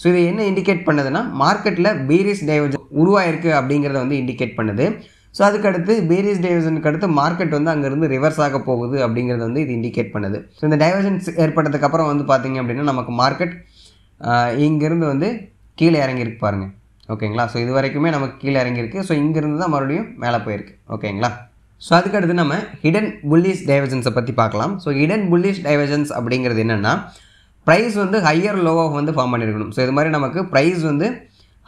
ஸோ இது என்ன இண்டிகேட் பண்ணுதுன்னா மார்க்கெட்டில் பீரிஸ் டைவர்ஜன் உருவாயிருக்கு அப்படிங்கிறத வந்து இண்டிகேட் பண்ணுது ஸோ அதுக்கடுத்து பேரிஸ் டைவர்ஜனுக்கு அடுத்து மார்க்கெட் வந்து அங்கேருந்து ரிவர்ஸ் ஆக போகுது அப்படிங்கிறத வந்து இது இண்டிகேட் பண்ணுது ஸோ இந்த டைவர்ஜன்ஸ் ஏற்பட்டதுக்கப்புறம் வந்து பார்த்திங்க அப்படின்னா நமக்கு மார்க்கெட் இங்கேருந்து வந்து கீழே இறங்கியிருக்கு பாருங்கள் ஓகேங்களா ஸோ இது வரைக்குமே நமக்கு கீழே இறங்கியிருக்கு ஸோ இங்கேருந்து தான் மறுபடியும் மேலே போயிருக்கு ஓகேங்களா ஸோ அதுக்கடுத்து நம்ம ஹிடன் புல்லிஷ் டைவர்ஜன்ஸை பற்றி பார்க்கலாம் ஸோ ஹிடன் புல்லிஷ் டைவர்ஜன்ஸ் அப்படிங்கிறது என்னென்னா ப்ரைஸ் வந்து ஹையர் லோவாக வந்து ஃபார்ம் பண்ணியிருக்கணும் ஸோ இது மாதிரி நமக்கு ப்ரைஸ் வந்து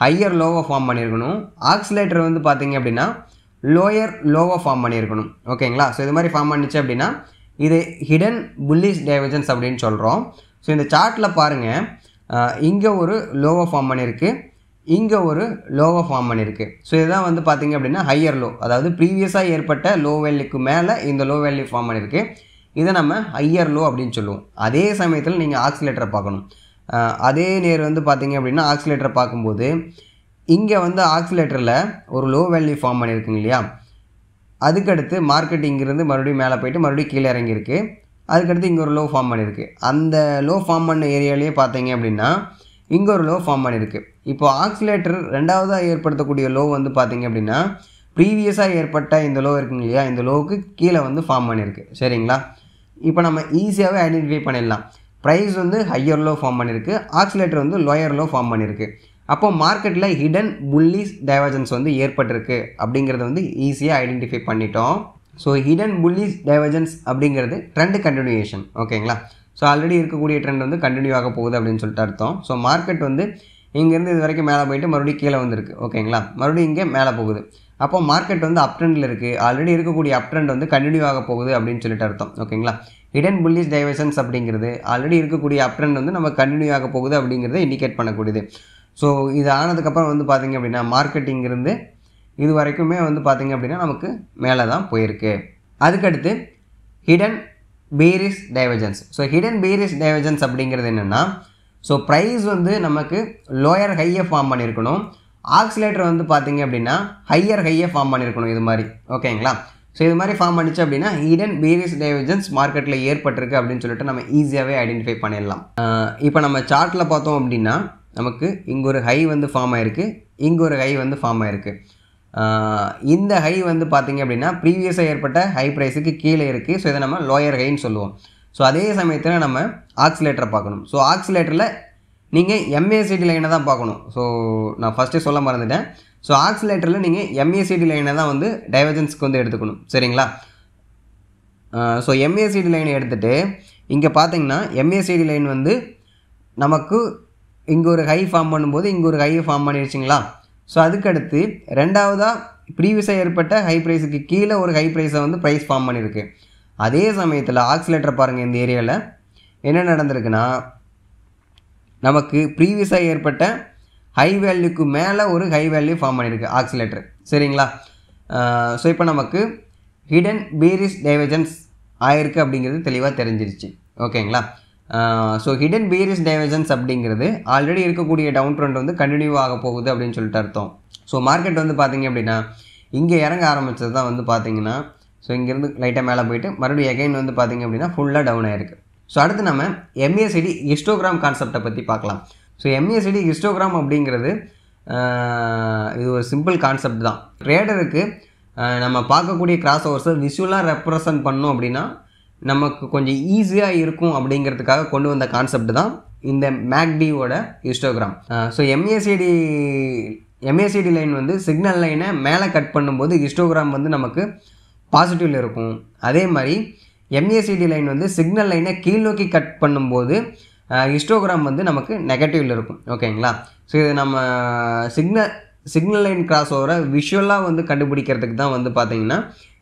ஹையர் லோவாக ஃபார்ம் பண்ணியிருக்கணும் ஆக்சிலேட்டர் வந்து பார்த்திங்க அப்படின்னா லோயர் லோவாக ஃபார்ம் பண்ணியிருக்கணும் ஓகேங்களா ஸோ இது மாதிரி ஃபார்ம் பண்ணிச்சு அப்படின்னா இது ஹிடன் புல்லிஷ் டைவர்ஜன்ஸ் அப்படின்னு சொல்கிறோம் ஸோ இந்த சார்ட்டில் பாருங்கள் இங்கே ஒரு லோவாக ஃபார்ம் பண்ணியிருக்கு இங்கே ஒரு லோவாக ஃபார்ம் பண்ணியிருக்கு ஸோ இதுதான் வந்து பார்த்திங்க அப்படின்னா ஹையர் லோ அதாவது ப்ரீவியஸாக ஏற்பட்ட லோ வேல்யூக்கு மேலே இந்த லோ வேல்யூ ஃபார்ம் பண்ணியிருக்கு இதை நம்ம ஐயர் லோ அப்படின்னு சொல்லுவோம் அதே சமயத்தில் நீங்கள் ஆக்சிலேட்டரை பார்க்கணும் அதே நேர் வந்து பார்த்தீங்க அப்படின்னா ஆக்சிலேட்டரை பார்க்கும்போது இங்கே வந்து ஆக்சிலேட்டரில் ஒரு லோ வேல்யூ ஃபார்ம் பண்ணியிருக்குங்க இல்லையா அதுக்கடுத்து மார்க்கெட் இங்கேருந்து மறுபடியும் மேலே போயிட்டு மறுபடியும் கீழே இறங்கியிருக்கு அதுக்கடுத்து இங்கே ஒரு லோ ஃபார்ம் பண்ணியிருக்கு அந்த லோ ஃபார்ம் பண்ண ஏரியாலேயே பார்த்தீங்க அப்படின்னா இங்கே ஒரு லோ ஃபார்ம் பண்ணியிருக்கு இப்போ ஆக்சிலேட்டர் ரெண்டாவதாக ஏற்படுத்தக்கூடிய லோ வந்து பார்த்தீங்க அப்படின்னா ப்ரீவியஸாக ஏற்பட்ட இந்த லோ இருக்குங்க இல்லையா இந்த லோவுக்கு கீழே வந்து ஃபார்ம் பண்ணியிருக்கு சரிங்களா இப்போ நம்ம ஈஸியாகவே ஐடென்டிஃபை பண்ணிடலாம் ப்ரைஸ் வந்து ஹையர் லோ ஃபார்ம் பண்ணியிருக்கு ஆக்சிலேட்டர் வந்து லோயர் லோ ஃபார்ம் பண்ணியிருக்கு அப்போ மார்க்கெட்டில் ஹிடன் புல்லிஸ் டைவர்ஜன்ஸ் வந்து ஏற்பட்டிருக்கு அப்படிங்கிறத வந்து ஈஸியாக ஐடென்டிஃபை பண்ணிட்டோம் ஸோ ஹிடன் புல்லிஸ் டைவர்ஜன்ஸ் அப்படிங்கிறது ட்ரெண்ட் கண்டினியூஷன் ஓகேங்களா ஸோ ஆல்ரெடி இருக்கக்கூடிய ட்ரெண்ட் வந்து கண்டினியூ ஆக போகுது அப்படின்னு சொல்லிட்டு அர்த்தம் ஸோ மார்க்கெட் வந்து இங்கேருந்து இது வரைக்கும் மேலே போயிட்டு மறுபடியும் கீழே வந்திருக்கு ஓகேங்களா மறுபடியும் இங்கே மேலே போகுது அப்போ மார்க்கெட் வந்து அப் ட்ரெண்டில் இருக்குது ஆல்ரெடி இருக்கக்கூடிய அப் ட்ரெண்ட் வந்து கண்டினியூ ஆக போகுது அப்படின்னு சொல்லிட்டு அர்த்தம் ஓகேங்களா ஹிடன் புல்லிஸ் டைவர்ஷன்ஸ் அப்படிங்கிறது ஆல்ரெடி இருக்கக்கூடிய அப் ட்ரெண்ட் வந்து நம்ம கண்டினியூ ஆக போகுது அப்படிங்கிறத இண்டிகேட் பண்ணக்கூடியது ஸோ இது ஆனதுக்கப்புறம் வந்து பார்த்திங்க அப்படின்னா மார்க்கெட்டிங் இருந்து இது வரைக்குமே வந்து பார்த்திங்க அப்படின்னா நமக்கு மேலே தான் போயிருக்கு அதுக்கடுத்து hidden bearish divergence so hidden bearish divergence அப்படிங்கிறது என்னென்னா ஸோ ப்ரைஸ் வந்து நமக்கு லோயர் ஹையை ஃபார்ம் பண்ணியிருக்கணும் ஆக்சிலேட்டர் வந்து பார்த்தீங்க அப்படின்னா ஹையர் ஹையே ஃபார்ம் பண்ணியிருக்கணும் இது மாதிரி ஓகேங்களா ஸோ இது மாதிரி ஃபார்ம் பண்ணிச்சு அப்படின்னா ஈடன் பேரியஸ் டைவர்ஜன்ஸ் மார்க்கெட்டில் ஏற்பட்டிருக்கு அப்படின்னு சொல்லிட்டு நம்ம ஈஸியாகவே ஐடென்டிஃபை பண்ணிடலாம் இப்போ நம்ம சார்ட்டில் பார்த்தோம் அப்படின்னா நமக்கு இங்கே ஒரு ஹை வந்து ஃபார்ம் ஆகிருக்கு இங்கே ஒரு ஹை வந்து ஃபார்ம் ஆகிருக்கு இந்த ஹை வந்து பார்த்திங்க அப்படின்னா ப்ரீவியஸாக ஏற்பட்ட ஹை ப்ரைஸுக்கு கீழே இருக்குது ஸோ இதை நம்ம லோயர் ஹைன்னு சொல்லுவோம் ஸோ அதே சமயத்தில் நம்ம ஆக்சிலேட்டரை பார்க்கணும் ஸோ ஆக்சிலேட்டரில் நீங்கள் எம்ஏசிடி லைனை தான் பார்க்கணும் ஸோ நான் ஃபஸ்ட்டே சொல்ல மறந்துட்டேன் ஸோ ஆக்சிலேட்டரில் நீங்கள் எம்ஏசிடி லைனை தான் வந்து டைவர்ஜன்ஸ்க்கு வந்து எடுத்துக்கணும் சரிங்களா ஸோ எம்ஏசிடி லைனை எடுத்துகிட்டு இங்கே பார்த்தீங்கன்னா எம்ஏசிடி லைன் வந்து நமக்கு இங்கே ஒரு ஹை ஃபார்ம் பண்ணும்போது இங்கே ஒரு ஹையை ஃபார்ம் பண்ணிடுச்சிங்களா ஸோ அதுக்கடுத்து ரெண்டாவதாக ப்ரீவியஸாக ஏற்பட்ட ஹை ப்ரைஸுக்கு கீழே ஒரு ஹை ப்ரைஸை வந்து ப்ரைஸ் ஃபார்ம் பண்ணியிருக்கு அதே சமயத்தில் ஆக்சிலேட்டர் பாருங்கள் இந்த ஏரியாவில் என்ன நடந்திருக்குன்னா நமக்கு ப்ரீவியஸாக ஏற்பட்ட ஹை வேல்யூக்கு மேலே ஒரு ஹை வேல்யூ ஃபார்ம் பண்ணியிருக்கு ஆக்சிலேட்டர் சரிங்களா ஸோ இப்போ நமக்கு ஹிடன் பீரிஸ் டைவர்ஜன்ஸ் ஆயிருக்கு அப்படிங்கிறது தெளிவாக தெரிஞ்சிருச்சு ஓகேங்களா ஸோ ஹிடன் பீரிஸ் டைவர்ஜன்ஸ் அப்படிங்கிறது ஆல்ரெடி இருக்கக்கூடிய டவுன் ட்ரெண்ட் வந்து கண்டினியூ ஆக போகுது அப்படின்னு சொல்லிட்டு அர்த்தம் ஸோ மார்க்கெட் வந்து பார்த்திங்க அப்படின்னா இங்கே இறங்க ஆரம்பித்தது தான் வந்து பார்த்திங்கன்னா ஸோ இங்கேருந்து லைட்டாக மேலே போயிட்டு மறுபடியும் எகைன் வந்து பார்த்திங்க அப்படின்னா ஃபுல்லாக டவுன் ஆகிருக்கு ஸோ அடுத்து நம்ம எம்ஏசிடி ஹிஸ்டோகிராம் கான்செப்டை பற்றி பார்க்கலாம் ஸோ எம்ஏசிடி ஹிஸ்டோகிராம் அப்படிங்கிறது இது ஒரு சிம்பிள் கான்செப்ட் தான் ரேடருக்கு நம்ம பார்க்கக்கூடிய கிராஸ் ஓவர்ஸை விஷுவலாக ரெப்ரசன்ட் பண்ணோம் அப்படின்னா நமக்கு கொஞ்சம் ஈஸியாக இருக்கும் அப்படிங்கிறதுக்காக கொண்டு வந்த கான்செப்ட் தான் இந்த மேக்டியோட histogram so MACD MACD line வந்து சிக்னல் லைனை மேலே கட் பண்ணும்போது ஹிஸ்டோகிராம் வந்து நமக்கு பாசிட்டிவில் இருக்கும் அதே மாதிரி எம்ஏசிடி லைன் வந்து சிக்னல் லைனை கீழ் நோக்கி கட் பண்ணும்போது ஹிஸ்டோகிராம் வந்து நமக்கு நெகட்டிவில் இருக்கும் ஓகேங்களா ஸோ இது நம்ம சிக்னல் சிக்னல் லைன் கிராஸ் ஓவரை விஷுவலாக வந்து கண்டுபிடிக்கிறதுக்கு தான் வந்து பார்த்தீங்கன்னா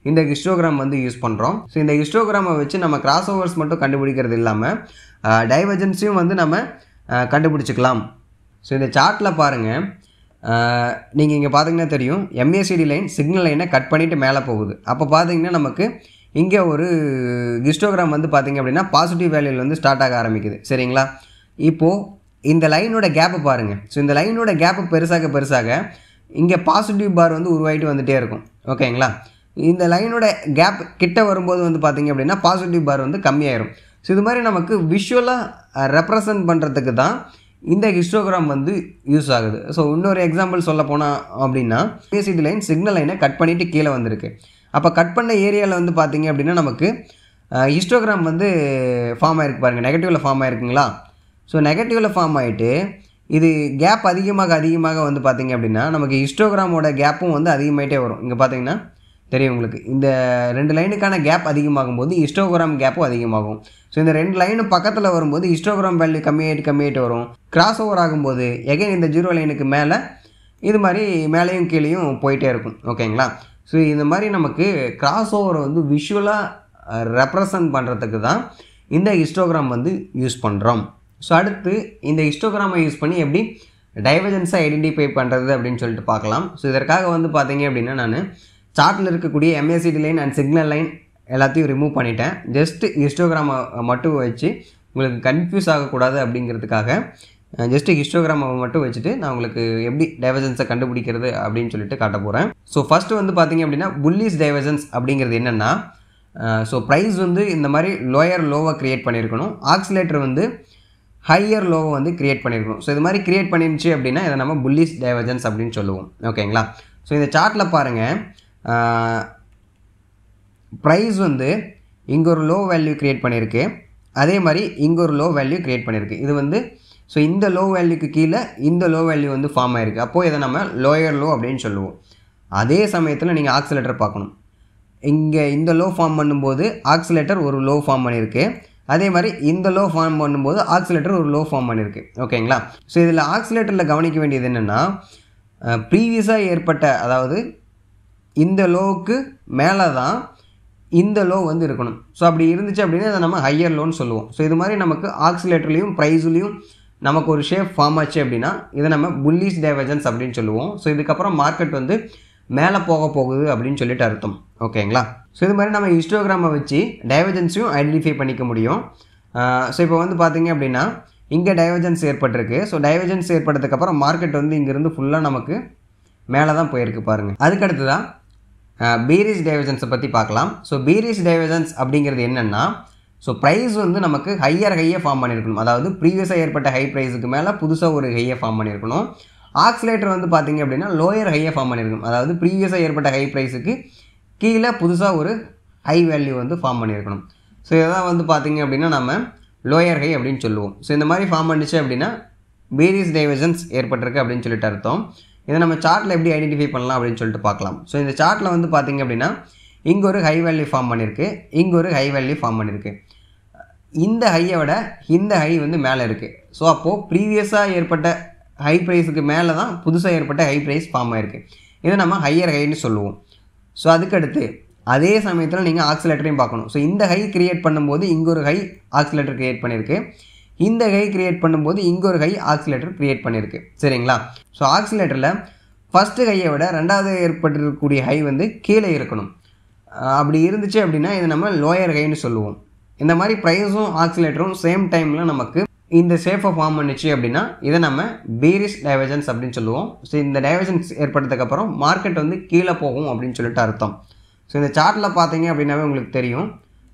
இந்த ஹிஸ்டோகிராம் வந்து யூஸ் பண்ணுறோம் ஸோ இந்த ஹிஸ்டோகிராமை வச்சு நம்ம கிராஸ் ஓவர்ஸ் மட்டும் கண்டுபிடிக்கிறது இல்லாமல் டைவர்ஜென்ஸையும் வந்து நம்ம கண்டுபிடிச்சிக்கலாம் ஸோ இந்த சார்ட்டில் பாருங்கள் நீங்கள் இங்கே பார்த்தீங்கன்னா தெரியும் எம்ஏசிடி லைன் சிக்னல் லைனை கட் பண்ணிவிட்டு மேலே போகுது அப்போ பார்த்தீங்கன்னா நமக்கு இங்கே ஒரு ஹிஸ்டோகிராம் வந்து பார்த்திங்க அப்படின்னா பாசிட்டிவ் வேல்யூவில் வந்து ஸ்டார்ட் ஆக ஆரம்பிக்குது சரிங்களா இப்போது இந்த லைனோட கேப்பை பாருங்கள் ஸோ இந்த லைனோட கேப்பை பெருசாக பெருசாக இங்கே பாசிட்டிவ் பார் வந்து உருவாகிட்டு வந்துகிட்டே இருக்கும் ஓகேங்களா இந்த லைனோட கேப் கிட்ட வரும்போது வந்து பார்த்திங்க அப்படின்னா பாசிட்டிவ் பார் வந்து கம்மியாயிரும் ஸோ இது மாதிரி நமக்கு விஷுவலாக ரெப்ரசன்ட் பண்ணுறதுக்கு தான் இந்த ஹிஸ்டோகிராம் வந்து யூஸ் ஆகுது ஸோ இன்னொரு எக்ஸாம்பிள் சொல்ல போனால் அப்படின்னா பிஎஸ்சி லைன் சிக்னல் லைனை கட் பண்ணிவிட்டு கீழே வந்திருக்கு அப்போ கட் பண்ண ஏரியாவில் வந்து பார்த்திங்க அப்படின்னா நமக்கு ஹிஸ்டோகிராம் வந்து ஃபார்ம் ஆகிருக்கு பாருங்கள் நெகட்டிவில் ஃபார்ம் ஆகிருக்குங்களா ஸோ நெகட்டிவில் ஃபார்ம் ஆகிட்டு இது கேப் அதிகமாக அதிகமாக வந்து பார்த்திங்க அப்படின்னா நமக்கு ஹிஸ்டோகிராமோட கேப்பும் வந்து அதிகமாகிட்டே வரும் இங்கே பார்த்திங்கன்னா தெரியும் உங்களுக்கு இந்த ரெண்டு லைனுக்கான கேப் அதிகமாகும் போது ஹிஸ்டோகிராம் கேப்பும் அதிகமாகும் ஸோ இந்த ரெண்டு லைனும் பக்கத்தில் வரும்போது ஹிஸ்டோகிராம் வேல்யூ கம்மியாகிட்டு கம்மியாகிட்டு வரும் கிராஸ் ஓவர் ஆகும்போது எகைன் இந்த ஜீரோ லைனுக்கு மேலே இது மாதிரி மேலேயும் கீழேயும் போயிட்டே இருக்கும் ஓகேங்களா ஸோ இந்த மாதிரி நமக்கு கிராஸ் ஓவரை வந்து விஷுவலாக ரெப்ரசன்ட் பண்ணுறதுக்கு தான் இந்த ஹிஸ்டோகிராம் வந்து யூஸ் பண்ணுறோம் ஸோ அடுத்து இந்த ஹிஸ்டோகிராமை யூஸ் பண்ணி எப்படி டைவர்ஜென்ஸை ஐடென்டிஃபை பண்ணுறது அப்படின்னு சொல்லிட்டு பார்க்கலாம் ஸோ இதற்காக வந்து பார்த்தீங்க அப்படின்னா நான் சார்ட்டில் இருக்கக்கூடிய MACD line and signal line எல்லாத்தையும் ரிமூவ் பண்ணிட்டேன் ஜஸ்ட்டு ஹிஸ்டோகிராமை மட்டும் வச்சு உங்களுக்கு கன்ஃபியூஸ் ஆகக்கூடாது அப்படிங்கிறதுக்காக ஜஸ்ட்டு ஹிஸ்டோகிராமை மட்டும் வச்சுட்டு நான் உங்களுக்கு எப்படி டைவர்ஜன்ஸை கண்டுபிடிக்கிறது அப்படின்னு சொல்லிட்டு காட்ட போகிறேன் ஸோ ஃபஸ்ட்டு வந்து பார்த்திங்க அப்படின்னா புல்லிஸ் டைவர்ஜன்ஸ் அப்படிங்கிறது என்னென்னா ஸோ ப்ரைஸ் வந்து இந்த மாதிரி லோயர் லோவை க்ரியேட் பண்ணியிருக்கணும் ஆக்சிலேட்டர் வந்து ஹையர் லோவை வந்து க்ரியேட் பண்ணியிருக்கணும் ஸோ இது மாதிரி க்ரியேட் பண்ணிருந்துச்சு அப்படின்னா இதை நம்ம புல்லிஸ் டைவர்ஜன்ஸ் அப்படின்னு சொல்லுவோம் ஓகேங்களா ஸோ இந்த சார்ட்டில் பாருங்கள் ப்ரைஸ் வந்து இங்கே ஒரு லோ வேல்யூ க்ரியேட் பண்ணியிருக்கு அதே மாதிரி இங்கே ஒரு லோ வேல்யூ க்ரியேட் பண்ணியிருக்கு இது வந்து ஸோ இந்த லோ வேல்யூக்கு கீழே இந்த லோ வேல்யூ வந்து ஃபார்ம் ஆகிருக்கு அப்போது இதை நம்ம லோயர் லோ அப்படின்னு சொல்லுவோம் அதே சமயத்தில் நீங்கள் ஆக்சிலேட்டர் பார்க்கணும் இங்கே இந்த லோ ஃபார்ம் பண்ணும்போது ஆக்சிலேட்டர் ஒரு லோ ஃபார்ம் பண்ணியிருக்கு அதே மாதிரி இந்த லோ ஃபார்ம் பண்ணும்போது ஆக்சிலேட்டர் ஒரு லோ ஃபார்ம் பண்ணியிருக்கு ஓகேங்களா ஸோ இதில் ஆக்சிலேட்டரில் கவனிக்க வேண்டியது என்னென்னா ப்ரீவியஸாக ஏற்பட்ட அதாவது இந்த லோவுக்கு மேலே தான் இந்த லோ வந்து இருக்கணும் ஸோ அப்படி இருந்துச்சு அப்படின்னா அதை நம்ம ஹையர் லோன்னு சொல்லுவோம் ஸோ இது மாதிரி நமக்கு ஆக்சிலேட்டர்லேயும் ப்ரைஸ்லேயும் நமக்கு ஒரு ஷேப் ஃபார்ம் ஆச்சு அப்படின்னா இதை நம்ம புல்லிஸ் டைவர்ஜன்ஸ் அப்படின்னு சொல்லுவோம் ஸோ இதுக்கப்புறம் மார்க்கெட் வந்து மேலே போக போகுது அப்படின்னு சொல்லிட்டு அர்த்தம் ஓகேங்களா ஸோ இது மாதிரி நம்ம ஹிஸ்டோகிராமை வச்சு டைவர்ஜென்ஸையும் ஐடென்டிஃபை பண்ணிக்க முடியும் ஸோ இப்போ வந்து பார்த்திங்க அப்படின்னா இங்கே டைவர்ஜன்ஸ் ஏற்பட்டிருக்கு ஸோ டைவர்ஜன்ஸ் ஏற்பட்டதுக்கப்புறம் மார்க்கெட் வந்து இங்கேருந்து ஃபுல்லாக நமக்கு மேலே தான் போயிருக்கு பாருங்கள் அதுக்கடுத்து தான் பீரிஸ் டைவர்ஜன்ஸை பற்றி பார்க்கலாம் ஸோ பீரிஸ் டைவர்ஜன்ஸ் அப்படிங்கிறது என்னென்னா ஸோ ப்ரைஸ் வந்து நமக்கு ஹையர் ஹையை ஃபார்ம் பண்ணியிருக்கணும் அதாவது ப்ரீவியஸாக ஏற்பட்ட ஹை ப்ரைஸுக்கு மேலே புதுசாக ஒரு ஹையை ஃபார்ம் பண்ணியிருக்கணும் ஆக்சிலேட்டர் வந்து பார்த்திங்க அப்படின்னா லோயர் ஹையை ஃபார்ம் பண்ணியிருக்கணும் அதாவது ப்ரீவியஸாக ஏற்பட்ட ஹை ப்ரைஸுக்கு கீழே புதுசாக ஒரு ஹை வேல்யூ வந்து ஃபார்ம் பண்ணியிருக்கணும் ஸோ இதெல்லாம் வந்து பார்த்திங்க அப்படின்னா நம்ம லோயர் ஹை அப்படின்னு சொல்லுவோம் ஸோ இந்த மாதிரி ஃபார்ம் பண்ணிச்சு அப்படின்னா வேரியஸ் டைவர்ஜன்ஸ் ஏற்பட்டிருக்கு அப்படின்னு சொல்லிட்டு அர்த்தம் இதை நம்ம சார்ட்டில் எப்படி ஐடென்டிஃபை பண்ணலாம் அப்படின்னு சொல்லிட்டு பார்க்கலாம் ஸோ இந்த சார்ட்டில் வந்து பார்த்திங்க அப்படின்னா இங்கே ஒரு ஹை வேல்யூ ஃபார்ம் பண்ணியிருக்கு இங்கே ஒரு ஹை வேல்யூ ஃபார்ம் பண்ணியிருக்கு இந்த ஹையை விட இந்த ஹை வந்து மேலே இருக்குது ஸோ அப்போது ப்ரீவியஸாக ஏற்பட்ட ஹை ப்ரைஸுக்கு மேலே தான் புதுசாக ஏற்பட்ட ஹை ப்ரைஸ் ஃபார்ம் ஆகிருக்கு இதை நம்ம ஹையர் ஹைன்னு சொல்லுவோம் ஸோ அதுக்கடுத்து அதே சமயத்தில் நீங்கள் ஆக்சிலேட்டரையும் பார்க்கணும் ஸோ இந்த ஹை கிரியேட் பண்ணும்போது இங்கே ஒரு ஹை ஆக்சிலேட்டர் க்ரியேட் பண்ணியிருக்கு இந்த ஹை கிரியேட் பண்ணும்போது இங்கே ஒரு ஹை ஆக்சிலேட்டர் க்ரியேட் பண்ணியிருக்கு சரிங்களா ஸோ ஆக்சிலேட்டரில் ஃபஸ்ட்டு ஹையை விட ரெண்டாவது ஏற்பட்டிருக்கக்கூடிய ஹை வந்து கீழே இருக்கணும் அப்படி இருந்துச்சு அப்படின்னா இதை நம்ம லோயர் ஹைன்னு சொல்லுவோம் இந்த மாதிரி ப்ரைஸும் ஆக்சிலேட்டரும் சேம் டைமில் நமக்கு இந்த ஷேஃபை ஃபார்ம் பண்ணிச்சு அப்படின்னா இதை நம்ம பீரிஸ் டைவர்ஜன்ஸ் அப்படின்னு சொல்லுவோம் ஸோ இந்த டைவர்ஜன்ஸ் ஏற்பட்டதுக்கப்புறம் மார்க்கெட் வந்து கீழே போகும் அப்படின்னு சொல்லிட்டு அர்த்தம் ஸோ இந்த சார்ட்டில் பார்த்தீங்க அப்படின்னாவே உங்களுக்கு தெரியும்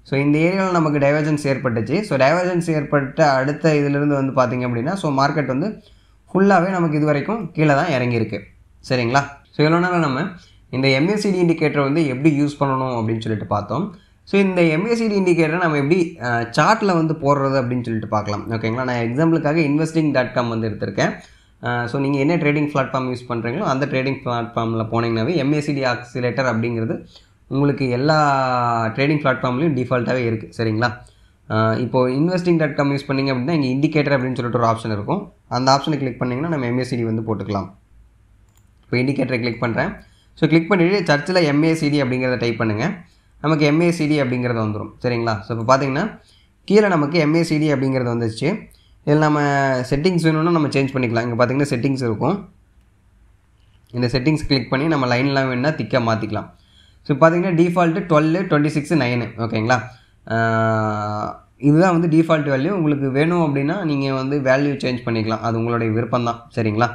ஸோ இந்த ஏரியாவில் நமக்கு டைவர்ஜன்ஸ் ஏற்பட்டுச்சு ஸோ டைவர்ஜன்ஸ் ஏற்பட்ட அடுத்த இதிலிருந்து வந்து பார்த்திங்க அப்படின்னா ஸோ மார்க்கெட் வந்து ஃபுல்லாகவே நமக்கு இது வரைக்கும் கீழே தான் இறங்கியிருக்கு சரிங்களா ஸோ இவ்வளோ நேரம் நம்ம இந்த எம்எஸ்சிடி இண்டிகேட்டர் வந்து எப்படி யூஸ் பண்ணணும் அப்படின்னு சொல்லிட்டு பார்த்தோம் ஸோ இந்த எம்ஏசிடி இண்டிகேட்டரை நம்ம எப்படி சார்ட்டில் வந்து போடுறது அப்படின்னு சொல்லிட்டு பார்க்கலாம் ஓகேங்களா நான் எக்ஸாம்பிளுக்காக இன்வெஸ்டிங் டாட் காம் வந்து எடுத்திருக்கேன் ஸோ நீங்கள் என்ன ட்ரேடிங் பிளாட்ஃபார்ம் யூஸ் பண்ணுறீங்களோ அந்த ட்ரேடிங் பிளாட்ஃபார்மில் போனீங்கன்னாவே எம்ஏசிடி ஆக்சிலேட்டர் அப்படிங்கிறது உங்களுக்கு எல்லா ட்ரேடிங் பிளாட்ஃபார்ம்லேயும் டிஃபால்ட்டாகவே இருக்குது சரிங்களா இப்போது இன்வெஸ்டிங் டாட் காம் யூஸ் பண்ணிங்க அப்படின்னா இங்கே இண்டிகேட்டர் அப்படின்னு சொல்லிட்டு ஒரு ஆப்ஷன் இருக்கும் அந்த ஆப்ஷனை கிளிக் பண்ணிங்கன்னா நம்ம எம்ஏசிடி வந்து போட்டுக்கலாம் இப்போ இண்டிகேட்டரை கிளிக் பண்ணுறேன் ஸோ கிளிக் பண்ணிவிட்டு சர்ச்சில் எம்ஏசிடி அப்படிங்கிறத டைப் பண்ணுங்கள் நமக்கு எம்ஏசிடி அப்படிங்கிறது வந்துடும் சரிங்களா ஸோ இப்போ பார்த்தீங்கன்னா கீழே நமக்கு எம்ஏசிடி அப்படிங்கிறது வந்துச்சு இதில் நம்ம செட்டிங்ஸ் வேணும்னா நம்ம சேஞ்ச் பண்ணிக்கலாம் இங்கே பார்த்தீங்கன்னா செட்டிங்ஸ் இருக்கும் இந்த செட்டிங்ஸ் கிளிக் பண்ணி நம்ம லைன்லாம் வேணும்னா திக்காக மாற்றிக்கலாம் ஸோ பார்த்தீங்கன்னா default twelve twenty six nine ஓகேங்களா இதுதான் வந்து டிஃபால்ட் வேல்யூ உங்களுக்கு வேணும் அப்படின்னா நீங்கள் வந்து வேல்யூ சேஞ்ச் பண்ணிக்கலாம் அது உங்களுடைய விருப்பம் தான் சரிங்களா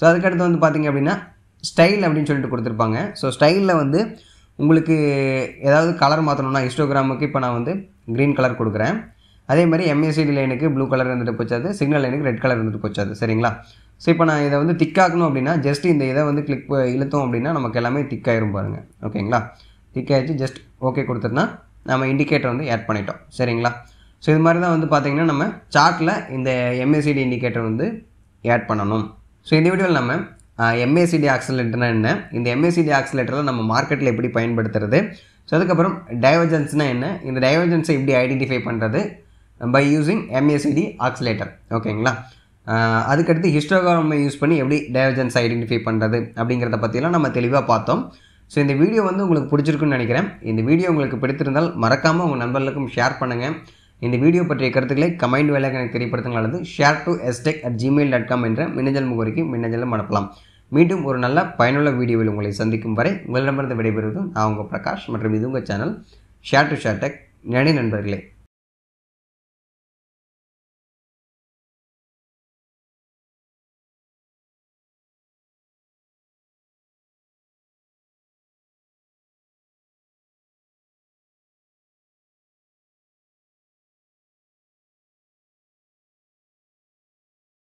ஸோ அதுக்கடுத்து வந்து பார்த்திங்க அப்படின்னா ஸ்டைல் அப்படின்னு சொல்லிட்டு கொடுத்துருப்பாங்க ஸோ ஸ்டைலில் வந்து உங்களுக்கு ஏதாவது கலர் மாற்றணும்னா இன்ஸ்டோகிராமுக்கு இப்போ நான் வந்து க்ரீன் கலர் கொடுக்குறேன் அதே மாதிரி எம்எஸ்சிடி லைனுக்கு ப்ளூ கலர் இருந்துட்டு போச்சாது சிக்னல் லைனுக்கு ரெட் கலர் இருந்துட்டு போச்சாது சரிங்களா ஸோ இப்போ நான் இதை வந்து திக்காக்கணும் அப்படின்னா ஜஸ்ட் இந்த இதை வந்து கிளிக் இழுத்தோம் அப்படின்னா நமக்கு எல்லாமே திக்காயிரும் பாருங்கள் ஓகேங்களா ஆகிடுச்சு ஜஸ்ட் ஓகே கொடுத்துட்டுனா நம்ம இண்டிகேட்டர் வந்து ஆட் பண்ணிட்டோம் சரிங்களா ஸோ இது மாதிரி தான் வந்து பார்த்திங்கன்னா நம்ம சார்ட்டில் இந்த எம்எஸ்சிடி இண்டிகேட்டர் வந்து ஆட் பண்ணணும் ஸோ இந்த வீடியோவில் நம்ம எம்ஏசிடி ஆக்சிலேட்டர்னா என்ன இந்த எம்ஏசிடி ஆக்சிலேட்டரில் நம்ம மார்க்கெட்டில் எப்படி பயன்படுத்துறது ஸோ அதுக்கப்புறம் டைவர்ஜென்ஸ்னால் என்ன இந்த டைவர்ஜென்ஸை எப்படி ஐடென்டிஃபை பண்ணுறது பை யூஸிங் எம்ஏசிடி ஆக்சிலேட்டர் ஓகேங்களா அதுக்கடுத்து ஹிஸ்டோகிராமை யூஸ் பண்ணி எப்படி டைவர்ஜென்ஸ் ஐடென்டிஃபை பண்ணுறது அப்படிங்கிறத பற்றிலாம் நம்ம தெளிவாக பார்த்தோம் ஸோ இந்த வீடியோ வந்து உங்களுக்கு பிடிச்சிருக்குன்னு நினைக்கிறேன் இந்த வீடியோ உங்களுக்கு பிடித்திருந்தால் மறக்காமல் உங்கள் நண்பர்களுக்கும் ஷேர் பண்ணுங்கள் இந்த வீடியோ பற்றிய கருத்துக்களை கமெண்ட் வேலைக்கு எனக்கு தெரியப்படுத்துங்கள் அல்லது share to stech at Gmail dot com என்ற மின்னஞ்சல் முகவரிக்கு மின்னஞ்சலும் அனுப்பலாம் மீண்டும் ஒரு நல்ல பயனுள்ள வீடியோவில் உங்களை சந்திக்கும் வரை உங்களிடமிருந்து விடைபெறுவதும் நான் உங்கள் பிரகாஷ் மற்றும் இது உங்கள் channel share to share tech நினை நண்பர்களே